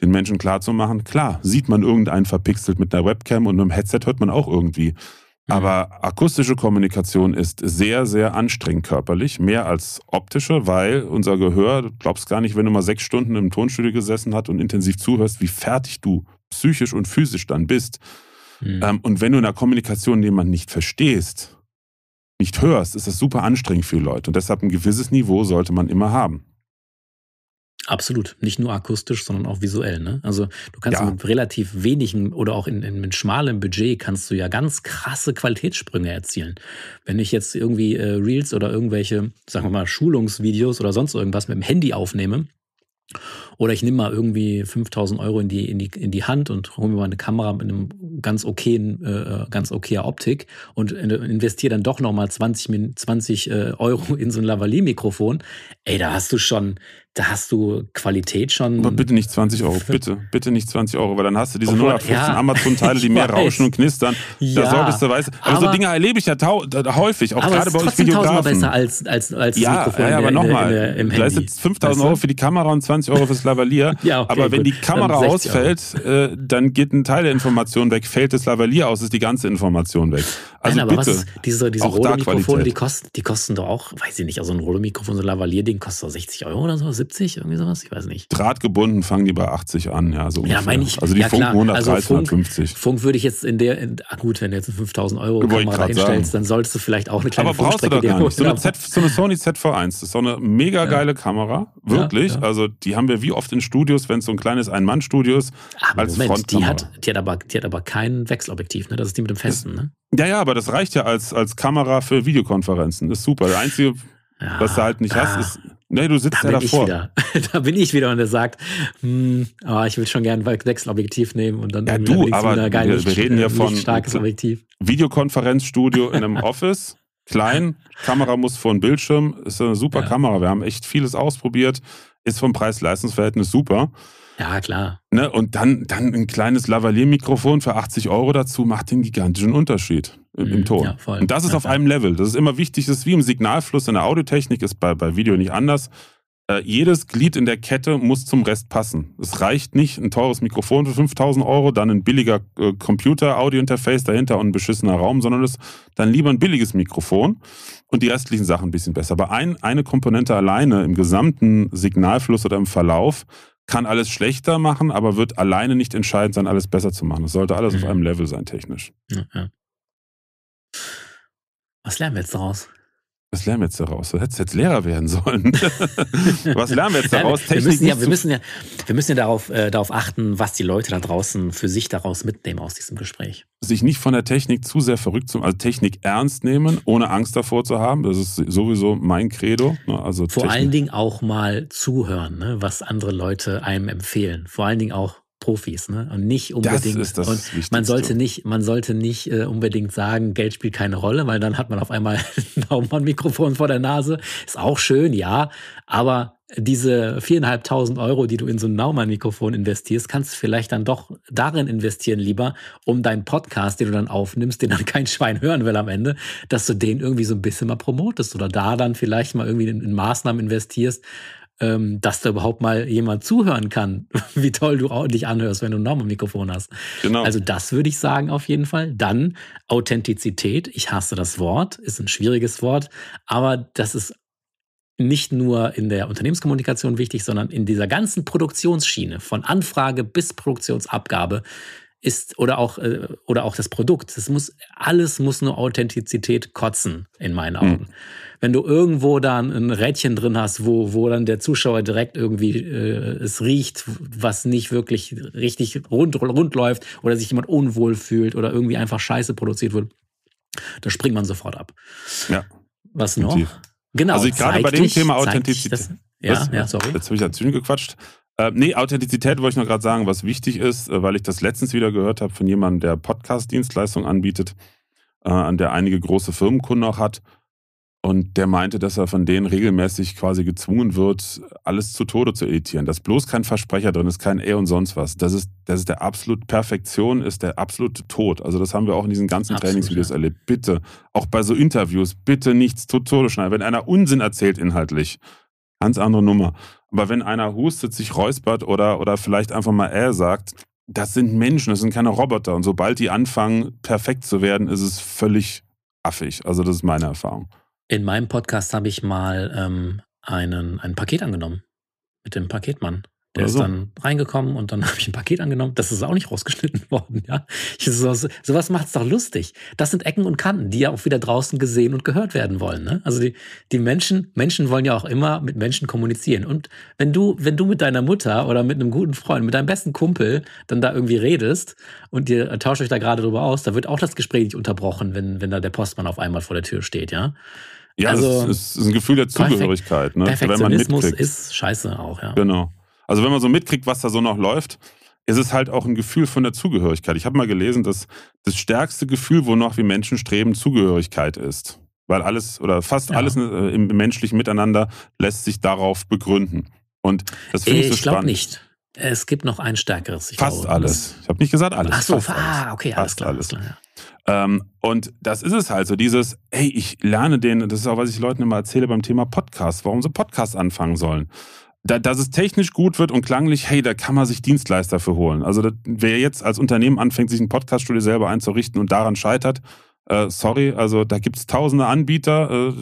den Menschen klarzumachen. Klar, sieht man irgendeinen verpixelt mit einer Webcam und mit einem Headset hört man auch irgendwie. Mhm. Aber akustische Kommunikation ist sehr, sehr anstrengend körperlich, mehr als optische, weil unser Gehör, du glaubst gar nicht, wenn du mal sechs Stunden im Tonstudio gesessen hast und intensiv zuhörst, wie fertig du psychisch und physisch dann bist. Mhm. Ähm, und wenn du in der Kommunikation jemanden nicht verstehst, nicht hörst, ist das super anstrengend für Leute. Und deshalb ein gewisses Niveau sollte man immer haben. Absolut. Nicht nur akustisch, sondern auch visuell. Ne? Also du kannst ja. mit relativ wenigen oder auch in, in, mit schmalem Budget kannst du ja ganz krasse Qualitätssprünge erzielen. Wenn ich jetzt irgendwie äh, Reels oder irgendwelche, sagen wir mal, Schulungsvideos oder sonst irgendwas mit dem Handy aufnehme, oder ich nehme mal irgendwie 5000 Euro in die, in die, in die Hand und hole mir mal eine Kamera mit einem ganz okayen, äh, äh ganz okayer Optik und investiere dann doch nochmal 20, 20 äh, Euro in so ein Lavalier-Mikrofon. Ey, da hast du schon, da hast du Qualität schon. Aber bitte nicht 20 Euro, bitte, bitte nicht 20 Euro, weil dann hast du diese Obwohl, 015 ja, Amazon-Teile, die mehr weiß. rauschen und knistern. Ja, da sorgst du, weißt aber, aber so Dinge erlebe ich ja häufig, auch gerade bei euch Videografen. Aber besser als, als, als ja, Mikrofon ja, aber nochmal, da ist jetzt 5000 Euro für die Kamera und 20 Euro fürs Lavalier, ja, okay, aber wenn gut. die Kamera dann ausfällt, äh, dann geht ein Teil der Information weg, fällt das Lavalier aus, ist die ganze Information weg. Also Nein, aber bitte, was, diese, diese Rode-Mikrofone, die kosten, die kosten doch auch, weiß ich nicht, also ein Rode-Mikrofon, so ein Lavalier-Ding kostet doch 60 Euro oder so, 70 70, irgendwie sowas? Ich weiß nicht. Drahtgebunden fangen die bei 80 an, ja. So ungefähr. ja, meine ich. Also die ja, Funken 130, also Funk, 150. Funk würde ich jetzt in der, in, ah gut, wenn du jetzt 5000 Euro Gebot Kamera hinstellst, dann solltest du vielleicht auch eine kleine Aber brauchst du da gar nicht. So eine, Z, so eine, Sony ZV1, das ist so eine mega geile ja. Kamera, wirklich. Ja, also die haben wir wie oft in Studios, wenn es so ein kleines Ein-Mann-Studio ist, aber ah, als Moment, Frontkamera. Die hat, die, hat aber, die hat aber kein Wechselobjektiv, ne? das ist die mit dem Festen, ne? Ja, ja, aber das reicht ja als, als Kamera für Videokonferenzen. Das ist super. Der einzige, was du halt nicht hast, ist Nee, du sitzt da ja bin davor. Ich wieder. da bin ich wieder und der sagt, hm, oh, ich würde schon gerne ein Wechselobjektiv nehmen und dann ja, du, aber wieder geil, wir, nicht, reden ja äh, von starkes Objektiv. Videokonferenzstudio in einem Office, klein, Kamera muss vor den Bildschirm, ist eine super ja. Kamera. Wir haben echt vieles ausprobiert, ist vom Preis-Leistungsverhältnis super. Ja, klar. Ne? Und dann, dann ein kleines Lavalier-Mikrofon für 80 Euro dazu macht den gigantischen Unterschied im, im mhm, Ton. Ja, und das ist ja, auf einem Level. Das ist immer wichtig. Das ist wie im Signalfluss in der Audiotechnik, ist bei, bei Video nicht anders. Äh, jedes Glied in der Kette muss zum Rest passen. Es reicht nicht, ein teures Mikrofon für 5000 Euro, dann ein billiger äh, Computer-Audio-Interface dahinter und ein beschissener Raum, sondern es dann lieber ein billiges Mikrofon und die restlichen Sachen ein bisschen besser. Aber ein, eine Komponente alleine im gesamten Signalfluss oder im Verlauf kann alles schlechter machen, aber wird alleine nicht entscheidend sein, alles besser zu machen. Es sollte alles mhm. auf einem Level sein, technisch. Ja, ja. Was lernen wir jetzt daraus? was lernen wir jetzt daraus? Du hättest jetzt Lehrer werden sollen. was lernen wir jetzt daraus? wir, wir, müssen ja, wir, müssen ja, wir müssen ja darauf, äh, darauf achten, was die Leute da draußen für sich daraus mitnehmen aus diesem Gespräch. Sich nicht von der Technik zu sehr verrückt zu also Technik ernst nehmen, ohne Angst davor zu haben. Das ist sowieso mein Credo. Ne? Also Vor Technik. allen Dingen auch mal zuhören, ne? was andere Leute einem empfehlen. Vor allen Dingen auch Profis, ne? Und nicht unbedingt. Das ist das und man sollte nicht, man sollte nicht äh, unbedingt sagen, Geld spielt keine Rolle, weil dann hat man auf einmal ein Daumann-Mikrofon vor der Nase. Ist auch schön, ja. Aber diese viereinhalbtausend Euro, die du in so ein Naumann-Mikrofon investierst, kannst du vielleicht dann doch darin investieren lieber, um deinen Podcast, den du dann aufnimmst, den dann kein Schwein hören will am Ende, dass du den irgendwie so ein bisschen mal promotest oder da dann vielleicht mal irgendwie in, in Maßnahmen investierst, ähm, dass da überhaupt mal jemand zuhören kann, wie toll du dich anhörst, wenn du ein Normal-Mikrofon hast. Genau. Also das würde ich sagen auf jeden Fall. Dann Authentizität. Ich hasse das Wort, ist ein schwieriges Wort, aber das ist nicht nur in der Unternehmenskommunikation wichtig, sondern in dieser ganzen Produktionsschiene von Anfrage bis Produktionsabgabe ist oder auch äh, oder auch das Produkt. Es muss alles muss nur Authentizität kotzen in meinen hm. Augen. Mhm. Wenn du irgendwo dann ein Rädchen drin hast, wo wo dann der Zuschauer direkt irgendwie äh, es riecht, was nicht wirklich richtig rund rund läuft oder sich jemand unwohl fühlt oder irgendwie einfach Scheiße produziert wird, da springt man sofort ab. Ja. Was noch? Genau. Also gerade bei dem Thema Authentizität. Ja, ja, sorry. Jetzt habe ich dazwischen gequatscht. Äh, nee, Authentizität wollte ich noch gerade sagen, was wichtig ist, äh, weil ich das letztens wieder gehört habe von jemandem, der Podcast-Dienstleistungen anbietet, äh, an der einige große Firmenkunden auch hat. Und der meinte, dass er von denen regelmäßig quasi gezwungen wird, alles zu Tode zu editieren. Dass bloß kein Versprecher drin ist, kein E und sonst was. Das ist, das ist der absolute Perfektion, ist der absolute Tod. Also das haben wir auch in diesen ganzen Absolut, Trainingsvideos ja. erlebt. Bitte, auch bei so Interviews, bitte nichts zu Tode schneiden. Wenn einer Unsinn erzählt inhaltlich, Ganz andere Nummer. Aber wenn einer hustet, sich räuspert oder, oder vielleicht einfach mal er äh sagt, das sind Menschen, das sind keine Roboter. Und sobald die anfangen, perfekt zu werden, ist es völlig affig. Also das ist meine Erfahrung. In meinem Podcast habe ich mal ähm, einen, ein Paket angenommen mit dem Paketmann. Der also. ist dann reingekommen und dann habe ich ein Paket angenommen. Das ist auch nicht rausgeschnitten worden. Ja? Ich, so, sowas macht es doch lustig. Das sind Ecken und Kanten, die ja auch wieder draußen gesehen und gehört werden wollen. Ne? Also die, die Menschen, Menschen wollen ja auch immer mit Menschen kommunizieren. Und wenn du, wenn du mit deiner Mutter oder mit einem guten Freund, mit deinem besten Kumpel dann da irgendwie redest und ihr äh, tauscht euch da gerade drüber aus, da wird auch das Gespräch nicht unterbrochen, wenn, wenn da der Postmann auf einmal vor der Tür steht, ja. Ja, also, es ist, ist ein Gefühl der Zugehörigkeit. Perfekt, Ne? Perfektionismus ist scheiße auch, ja. Genau. Also wenn man so mitkriegt, was da so noch läuft, ist es halt auch ein Gefühl von der Zugehörigkeit. Ich habe mal gelesen, dass das stärkste Gefühl, wonach wir Menschen streben, Zugehörigkeit ist. Weil alles oder fast ja. alles äh, im menschlichen Miteinander lässt sich darauf begründen. Und das finde ich so ich spannend. Ich glaube nicht. Es gibt noch ein stärkeres. Ich fast glaube, alles. Ich habe nicht gesagt alles. Ach so, fast ah, okay, alles fast klar. Alles. klar ja. ähm, und das ist es halt so, dieses, hey, ich lerne den, das ist auch, was ich Leuten immer erzähle beim Thema Podcast, warum sie Podcasts anfangen sollen da, dass es technisch gut wird und klanglich, hey, da kann man sich Dienstleister für holen. Also das, wer jetzt als Unternehmen anfängt, sich ein Podcaststudio selber einzurichten und daran scheitert, äh, sorry, also da gibt es tausende Anbieter, äh,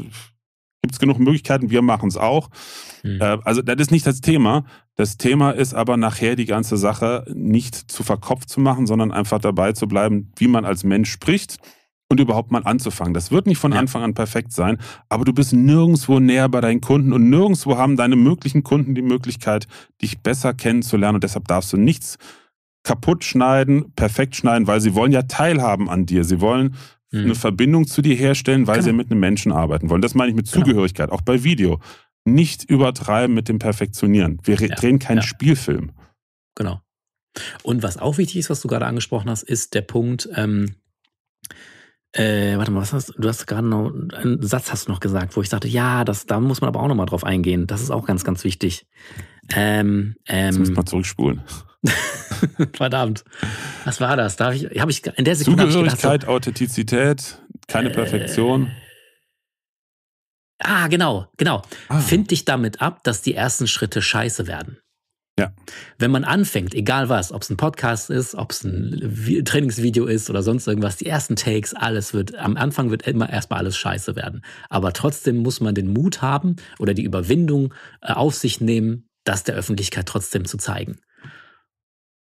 gibt es genug Möglichkeiten, wir machen es auch. Mhm. Äh, also das ist nicht das Thema. Das Thema ist aber nachher die ganze Sache nicht zu verkopft zu machen, sondern einfach dabei zu bleiben, wie man als Mensch spricht und überhaupt mal anzufangen. Das wird nicht von ja. Anfang an perfekt sein, aber du bist nirgendwo näher bei deinen Kunden und nirgendwo haben deine möglichen Kunden die Möglichkeit, dich besser kennenzulernen und deshalb darfst du nichts kaputt schneiden, perfekt schneiden, weil sie wollen ja teilhaben an dir. Sie wollen mhm. eine Verbindung zu dir herstellen, weil genau. sie mit einem Menschen arbeiten wollen. Das meine ich mit genau. Zugehörigkeit, auch bei Video. Nicht übertreiben mit dem Perfektionieren. Wir ja. drehen keinen ja. Spielfilm. Genau. Und was auch wichtig ist, was du gerade angesprochen hast, ist der Punkt, ähm, äh, warte mal, was hast du hast gerade noch einen Satz hast du noch gesagt, wo ich sagte, ja, das, da muss man aber auch nochmal drauf eingehen. Das ist auch ganz, ganz wichtig. Ähm, ähm, Jetzt müssen ähm, wir zurückspulen. Verdammt. Was war das? Darf ich, hab ich in der Sekunde Zugehörigkeit, gedacht, Authentizität, keine äh, Perfektion. Ah, genau, genau. Ah. Find dich damit ab, dass die ersten Schritte scheiße werden. Ja. Wenn man anfängt, egal was, ob es ein Podcast ist, ob es ein Trainingsvideo ist oder sonst irgendwas, die ersten Takes, alles wird, am Anfang wird immer erstmal alles scheiße werden. Aber trotzdem muss man den Mut haben oder die Überwindung äh, auf sich nehmen, das der Öffentlichkeit trotzdem zu zeigen.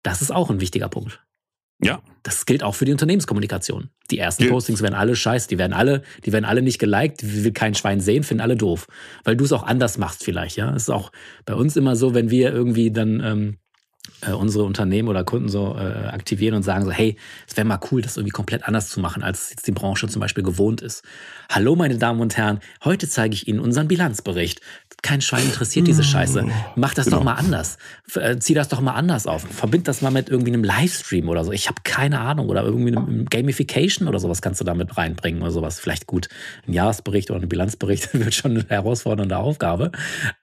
Das ist auch ein wichtiger Punkt. Ja. Das gilt auch für die Unternehmenskommunikation. Die ersten Gilt. Postings werden alle scheiße, die werden alle, die werden alle nicht geliked, will kein Schwein sehen, finden alle doof. Weil du es auch anders machst, vielleicht, ja. Es ist auch bei uns immer so, wenn wir irgendwie dann ähm, äh, unsere Unternehmen oder Kunden so äh, aktivieren und sagen so, hey, es wäre mal cool, das irgendwie komplett anders zu machen, als jetzt die Branche zum Beispiel gewohnt ist. Hallo meine Damen und Herren, heute zeige ich Ihnen unseren Bilanzbericht. Kein Schwein interessiert diese mm, Scheiße. Mach das genau. doch mal anders. Äh, zieh das doch mal anders auf. Verbind das mal mit irgendwie einem Livestream oder so. Ich habe keine Ahnung. Oder irgendwie einem Gamification oder sowas kannst du damit reinbringen oder sowas. Vielleicht gut, ein Jahresbericht oder ein Bilanzbericht wird schon eine herausfordernde Aufgabe.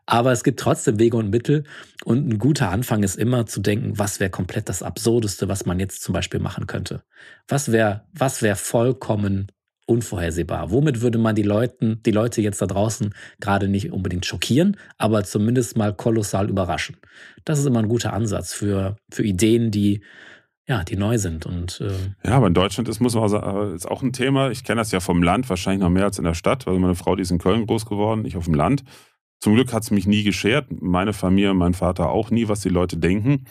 Aber es gibt trotzdem Wege und Mittel. Und ein guter Anfang ist immer zu denken, was wäre komplett das Absurdeste, was man jetzt zum Beispiel machen könnte. Was wäre was wär vollkommen unvorhersehbar. Womit würde man die, Leuten, die Leute jetzt da draußen gerade nicht unbedingt schockieren, aber zumindest mal kolossal überraschen? Das ist immer ein guter Ansatz für, für Ideen, die ja, die neu sind. Und, äh ja, aber in Deutschland ist, muss man sagen, äh, ist auch ein Thema. Ich kenne das ja vom Land wahrscheinlich noch mehr als in der Stadt. Also meine Frau, die ist in Köln groß geworden, ich auf dem Land. Zum Glück hat es mich nie geschert. Meine Familie, mein Vater auch nie, was die Leute denken.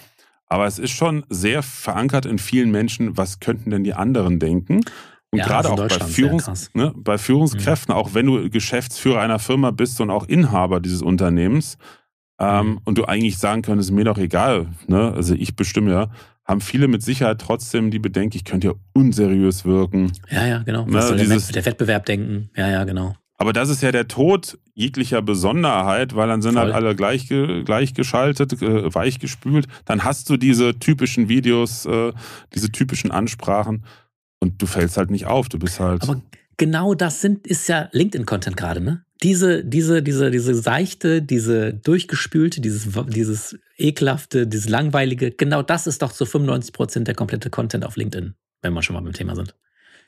Aber es ist schon sehr verankert in vielen Menschen, was könnten denn die anderen denken? Und ja, gerade also auch bei, Führungs, ne, bei Führungskräften, mhm. auch wenn du Geschäftsführer einer Firma bist und auch Inhaber dieses Unternehmens ähm, mhm. und du eigentlich sagen könntest, mir doch egal, ne? also ich bestimme ja, haben viele mit Sicherheit trotzdem die Bedenken, ich könnte ja unseriös wirken. Ja, ja, genau. Ne, Was soll dieses, der, der Wettbewerb denken? Ja, ja, genau. Aber das ist ja der Tod jeglicher Besonderheit, weil dann sind halt Voll. halt alle gleich, gleichgeschaltet, äh, weichgespült. Dann hast du diese typischen Videos, äh, diese typischen Ansprachen. Und du fällst halt nicht auf, du bist halt. Aber genau das sind, ist ja LinkedIn-Content gerade, ne? Diese, diese, diese, diese seichte, diese durchgespülte, dieses, dieses ekelhafte, dieses langweilige, genau das ist doch zu so 95 Prozent der komplette Content auf LinkedIn, wenn wir schon mal beim Thema sind.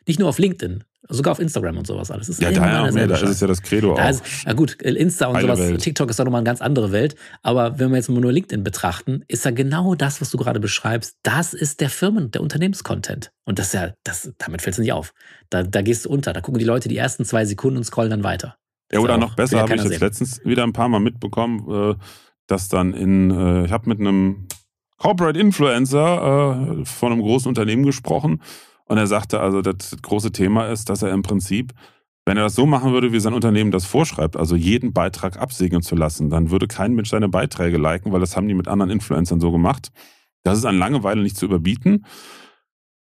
Nicht nur auf LinkedIn, sogar auf Instagram und sowas alles. ja, da, ja, mehr, da ist es ja das Credo da auch. Ist, na gut, äh, Insta und Heile sowas, Welt. TikTok ist doch nochmal eine ganz andere Welt. Aber wenn wir jetzt nur LinkedIn betrachten, ist da genau das, was du gerade beschreibst. Das ist der Firmen, der Unternehmenscontent. Und das ist ja, das, damit fällt es nicht auf. Da, da gehst du unter. Da gucken die Leute die ersten zwei Sekunden und scrollen dann weiter. Ja, oder noch besser, habe ich jetzt sehen. letztens wieder ein paar Mal mitbekommen, äh, dass dann in, äh, ich habe mit einem Corporate Influencer von einem großen Unternehmen gesprochen und er sagte also, das große Thema ist, dass er im Prinzip, wenn er das so machen würde, wie sein Unternehmen das vorschreibt, also jeden Beitrag absegnen zu lassen, dann würde kein Mensch seine Beiträge liken, weil das haben die mit anderen Influencern so gemacht. Das ist an Langeweile nicht zu überbieten.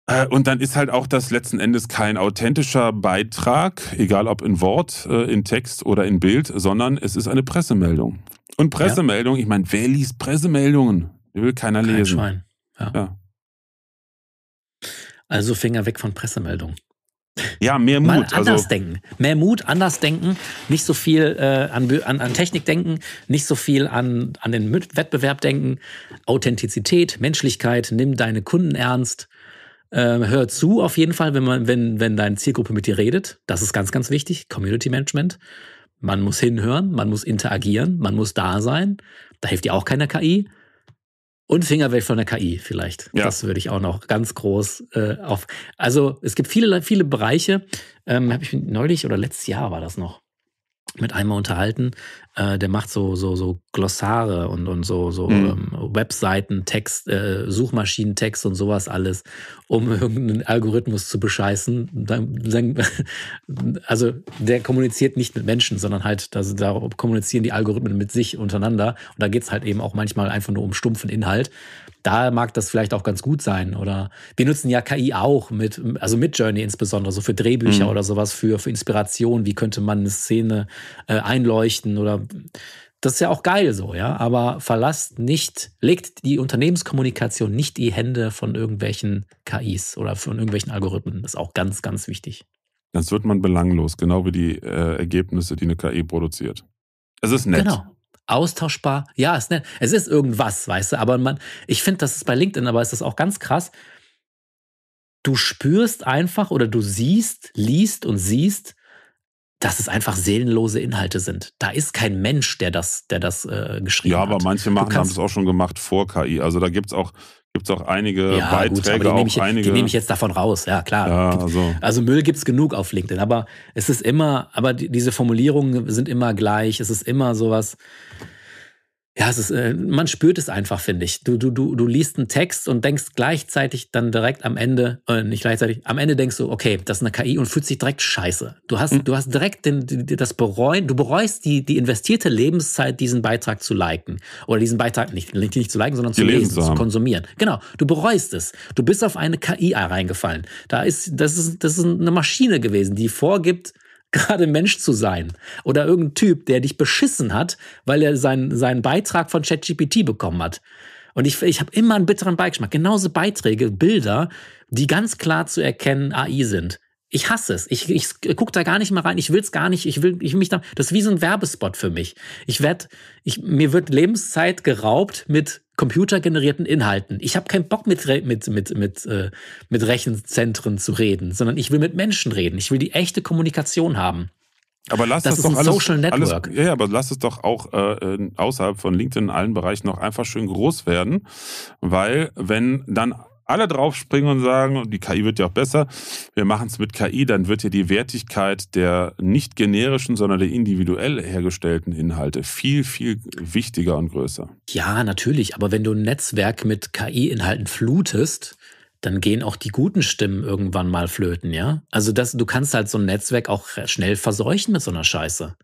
Äh, und dann ist halt auch das letzten Endes kein authentischer Beitrag, egal ob in Wort, äh, in Text oder in Bild, sondern es ist eine Pressemeldung. Und Pressemeldung, ja. ich meine, wer liest Pressemeldungen? will keiner kein lesen. Schwein. Ja. ja. Also Finger weg von Pressemeldungen. Ja, mehr Mut. Mal anders also, denken. Mehr Mut, anders denken, nicht so viel äh, an, an, an, Technik denken, nicht so viel an, an den Wettbewerb denken. Authentizität, Menschlichkeit, nimm deine Kunden ernst. Äh, hör zu auf jeden Fall, wenn, man, wenn, wenn deine Zielgruppe mit dir redet. Das ist ganz, ganz wichtig. Community Management. Man muss hinhören, man muss interagieren, man muss da sein. Da hilft dir auch keine KI. Und Finger weg von der KI vielleicht. Ja. Das würde ich auch noch ganz groß äh, auf. Also es gibt viele, viele Bereiche. Ähm, Habe ich neulich oder letztes Jahr war das noch mit einmal unterhalten. Äh, der macht so, so, so Glossare und, und so, so mhm. ähm, Webseiten, Text, äh, Suchmaschinentext und sowas alles, um irgendeinen Algorithmus zu bescheißen. also der kommuniziert nicht mit Menschen, sondern halt, also da kommunizieren die Algorithmen mit sich untereinander. Und da geht es halt eben auch manchmal einfach nur um stumpfen Inhalt da mag das vielleicht auch ganz gut sein. Oder wir nutzen ja KI auch mit, also mit Journey insbesondere, so für Drehbücher mhm. oder sowas, für, für Inspiration, wie könnte man eine Szene äh, einleuchten oder das ist ja auch geil so, ja. Aber verlasst nicht, legt die Unternehmenskommunikation nicht die Hände von irgendwelchen KIs oder von irgendwelchen Algorithmen. Das ist auch ganz, ganz wichtig. Sonst wird man belanglos, genau wie die äh, Ergebnisse, die eine KI produziert. Es ist nett. Genau austauschbar. Ja, es, ist, nett. es ist irgendwas, weißt du, aber man, ich finde, das ist bei LinkedIn, aber ist das auch ganz krass. Du spürst einfach oder du siehst, liest und siehst, dass es einfach seelenlose Inhalte sind. Da ist kein Mensch, der das, der das äh, geschrieben hat. Ja, aber hat. manche machen, haben es auch schon gemacht vor KI. Also da gibt es auch Gibt es auch einige ja, Beiträge, gut, die nehme, ich, einige... ich, jetzt davon raus, ja klar. Ja, also. also. Müll gibt es genug auf LinkedIn, aber es ist immer, aber diese Formulierungen sind immer gleich, es ist immer sowas. Ja, es ist, äh, man spürt es einfach, finde ich. Du, du, du, du liest einen Text und denkst gleichzeitig dann direkt am Ende, äh, nicht gleichzeitig, am Ende denkst du, okay, das ist eine KI und fühlt sich direkt scheiße. Du hast, mhm. du hast direkt den, das bereuen, du bereust die, die investierte Lebenszeit, diesen Beitrag zu liken. Oder diesen Beitrag nicht, nicht zu liken, sondern zu lesen, zu konsumieren. Genau, du bereust es. Du bist auf eine KI reingefallen. Da ist, das ist, das ist eine Maschine gewesen, die vorgibt, gerade Mensch zu sein. Oder irgendein Typ, der dich beschissen hat, weil er seinen, seinen Beitrag von ChatGPT bekommen hat. Und ich, ich habe immer einen bitteren Beigeschmack. Genauso Beiträge, Bilder, die ganz klar zu erkennen AI sind ich hasse es. Ich, ich gucke da gar nicht mal rein. Ich will es gar nicht. Ich will, ich mich da. Das ist wie so ein Werbespot für mich. Ich werd, ich, mir wird Lebenszeit geraubt mit computergenerierten Inhalten. Ich habe keinen Bock mit, mit, mit, mit, äh, mit Rechenzentren zu reden, sondern ich will mit Menschen reden. Ich will die echte Kommunikation haben. Aber lass das, das doch alles, Social Network. Alles, ja, aber lass es doch auch äh, außerhalb von LinkedIn in allen Bereichen noch einfach schön groß werden, weil wenn dann alle draufspringen und sagen, die KI wird ja auch besser, wir machen es mit KI, dann wird ja die Wertigkeit der nicht generischen, sondern der individuell hergestellten Inhalte viel, viel wichtiger und größer. Ja, natürlich. Aber wenn du ein Netzwerk mit KI-Inhalten flutest, dann gehen auch die guten Stimmen irgendwann mal flöten, ja? Also das, du kannst halt so ein Netzwerk auch schnell verseuchen mit so einer Scheiße.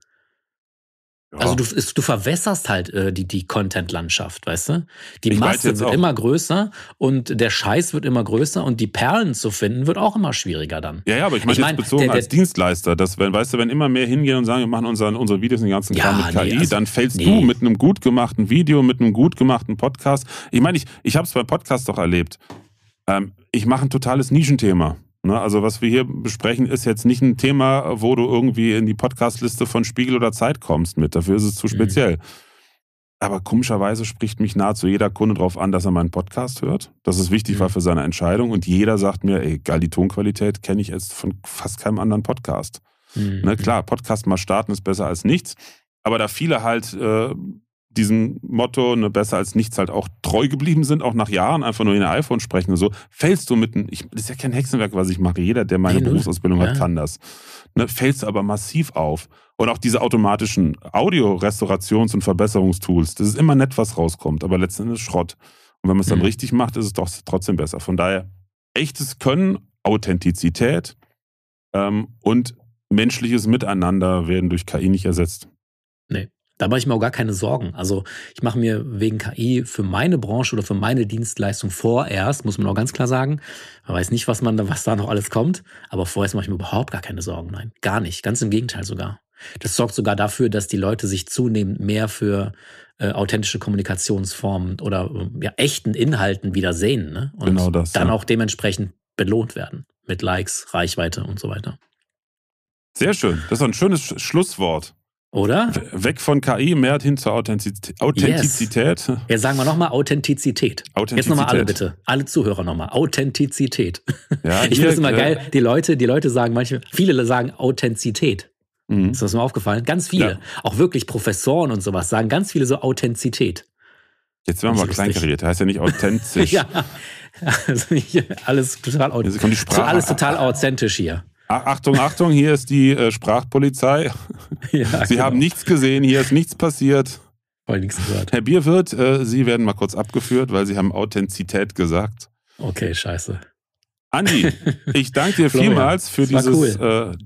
Also du, du verwässerst halt äh, die, die Content-Landschaft, weißt du? Die ich Masse wird auch. immer größer und der Scheiß wird immer größer und die Perlen zu finden wird auch immer schwieriger dann. Ja, ja, aber ich meine ich mein, jetzt bezogen der, der, als Dienstleister, dass wenn, weißt du, wenn immer mehr hingehen und sagen, wir machen unseren, unsere Videos den ganzen ja, mit KI, nee, also, dann fällst nee. du mit einem gut gemachten Video, mit einem gut gemachten Podcast. Ich meine, ich, ich habe es bei Podcasts doch erlebt. Ähm, ich mache ein totales Nischenthema. Ne? Also was wir hier besprechen, ist jetzt nicht ein Thema, wo du irgendwie in die Podcastliste von Spiegel oder Zeit kommst mit. Dafür ist es zu mhm. speziell. Mhm. Aber komischerweise spricht mich nahezu jeder Kunde darauf an, dass er meinen Podcast hört, dass es wichtig mhm. war für seine Entscheidung. Und jeder sagt mir, ey, geil, die Tonqualität kenne ich jetzt von fast keinem anderen Podcast. Mhm. Ne? Klar, Podcast mal starten ist besser als nichts. Aber da viele halt äh, diesem Motto, ne, besser als nichts, halt auch treu geblieben sind, auch nach Jahren einfach nur in der iPhone sprechen und so, fällst du mitten, ich, das ist ja kein Hexenwerk, was ich mache, jeder, der meine hey, Berufsausbildung ja. hat, kann das, ne, fällst aber massiv auf. Und auch diese automatischen Audio-Restaurations- und Verbesserungstools, das ist immer nett, was rauskommt, aber letzten Endes Schrott. Und wenn man es dann mhm. richtig macht, ist es doch trotzdem besser. Von daher, echtes Können, Authentizität ähm, und menschliches Miteinander werden durch KI nicht ersetzt. Da mache ich mir auch gar keine Sorgen. Also ich mache mir wegen KI für meine Branche oder für meine Dienstleistung vorerst, muss man auch ganz klar sagen. Man weiß nicht, was, man, da, was da noch alles kommt, aber vorerst mache ich mir überhaupt gar keine Sorgen. Nein, gar nicht. Ganz im Gegenteil sogar. Das sorgt sogar dafür, dass die Leute sich zunehmend mehr für äh, authentische Kommunikationsformen oder ähm, ja, echten Inhalten wieder sehen. Ne? Und genau das, dann ja. auch dementsprechend belohnt werden mit Likes, Reichweite und so weiter. Sehr schön. Das ist ein schönes Schlusswort. Oder? Weg von KI, mehr hin zur Authentizität. Authentizität. Yes. Jetzt sagen wir nochmal Authentizität. Authentizität. Jetzt nochmal alle bitte. Alle Zuhörer nochmal. Authentizität. Ja, ich finde es immer äh, geil. Die Leute, die Leute sagen manchmal, viele sagen Authentizität. Mhm. Ist das mal aufgefallen? Ganz viele. Ja. Auch wirklich Professoren und sowas sagen ganz viele so Authentizität. Jetzt werden wir mal kleinkariert. Heißt ja nicht authentisch. ja. Also alles total authentisch. alles total authentisch hier. Achtung, Achtung, hier ist die äh, Sprachpolizei. Ja, Sie genau. haben nichts gesehen, hier ist nichts passiert. Voll nichts gehört. Herr Bierwirt, äh, Sie werden mal kurz abgeführt, weil Sie haben Authentizität gesagt. Okay, scheiße. Andi, ich danke dir vielmals für dieses cool. äh,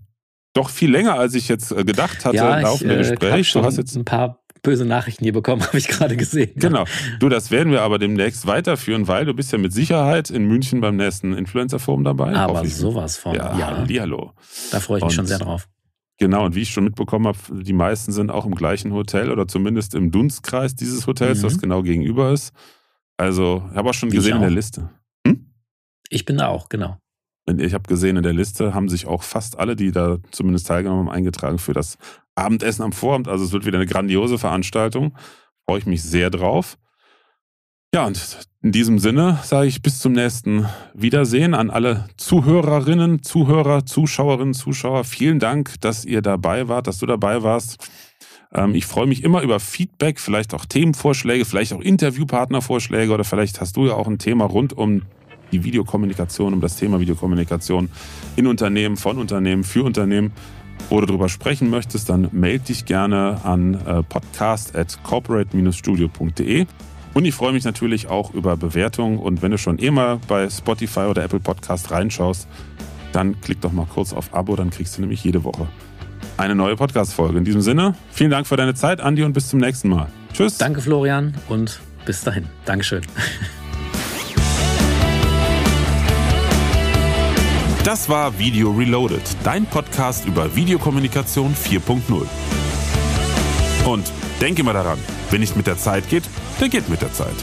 doch viel länger, als ich jetzt äh, gedacht hatte, ja, laufende ich, äh, Gespräch. Du hast jetzt ein paar böse Nachrichten hier bekommen, habe ich gerade gesehen. Genau. Du, das werden wir aber demnächst weiterführen, weil du bist ja mit Sicherheit in München beim nächsten Influencer-Forum dabei. Aber sowas von. Ja, ja. Hallihallo. Da freue ich mich schon sehr drauf. Genau, und wie ich schon mitbekommen habe, die meisten sind auch im gleichen Hotel oder zumindest im Dunstkreis dieses Hotels, mhm. das genau gegenüber ist. Also, ich habe auch schon ich gesehen auch. in der Liste. Hm? hm? Ich bin da auch, genau. Ich habe gesehen, in der Liste haben sich auch fast alle, die da zumindest teilgenommen haben, eingetragen für das Abendessen am Vorabend. Also es wird wieder eine grandiose Veranstaltung. Freue ich mich sehr drauf. Ja, und in diesem Sinne sage ich bis zum nächsten Wiedersehen an alle Zuhörerinnen, Zuhörer, Zuschauerinnen, Zuschauer. Vielen Dank, dass ihr dabei wart, dass du dabei warst. Ähm, ich freue mich immer über Feedback, vielleicht auch Themenvorschläge, vielleicht auch Interviewpartnervorschläge oder vielleicht hast du ja auch ein Thema rund um die Videokommunikation, um das Thema Videokommunikation in Unternehmen, von Unternehmen, für Unternehmen oder darüber sprechen möchtest, dann melde dich gerne an äh, podcastcorporate studiode Und ich freue mich natürlich auch über Bewertungen. Und wenn du schon eh mal bei Spotify oder Apple Podcast reinschaust, dann klick doch mal kurz auf Abo, dann kriegst du nämlich jede Woche eine neue Podcast-Folge. In diesem Sinne, vielen Dank für deine Zeit, Andi, und bis zum nächsten Mal. Tschüss. Danke, Florian, und bis dahin. Dankeschön. Das war Video Reloaded, dein Podcast über Videokommunikation 4.0. Und denke mal daran, wenn nicht mit der Zeit geht, dann geht mit der Zeit.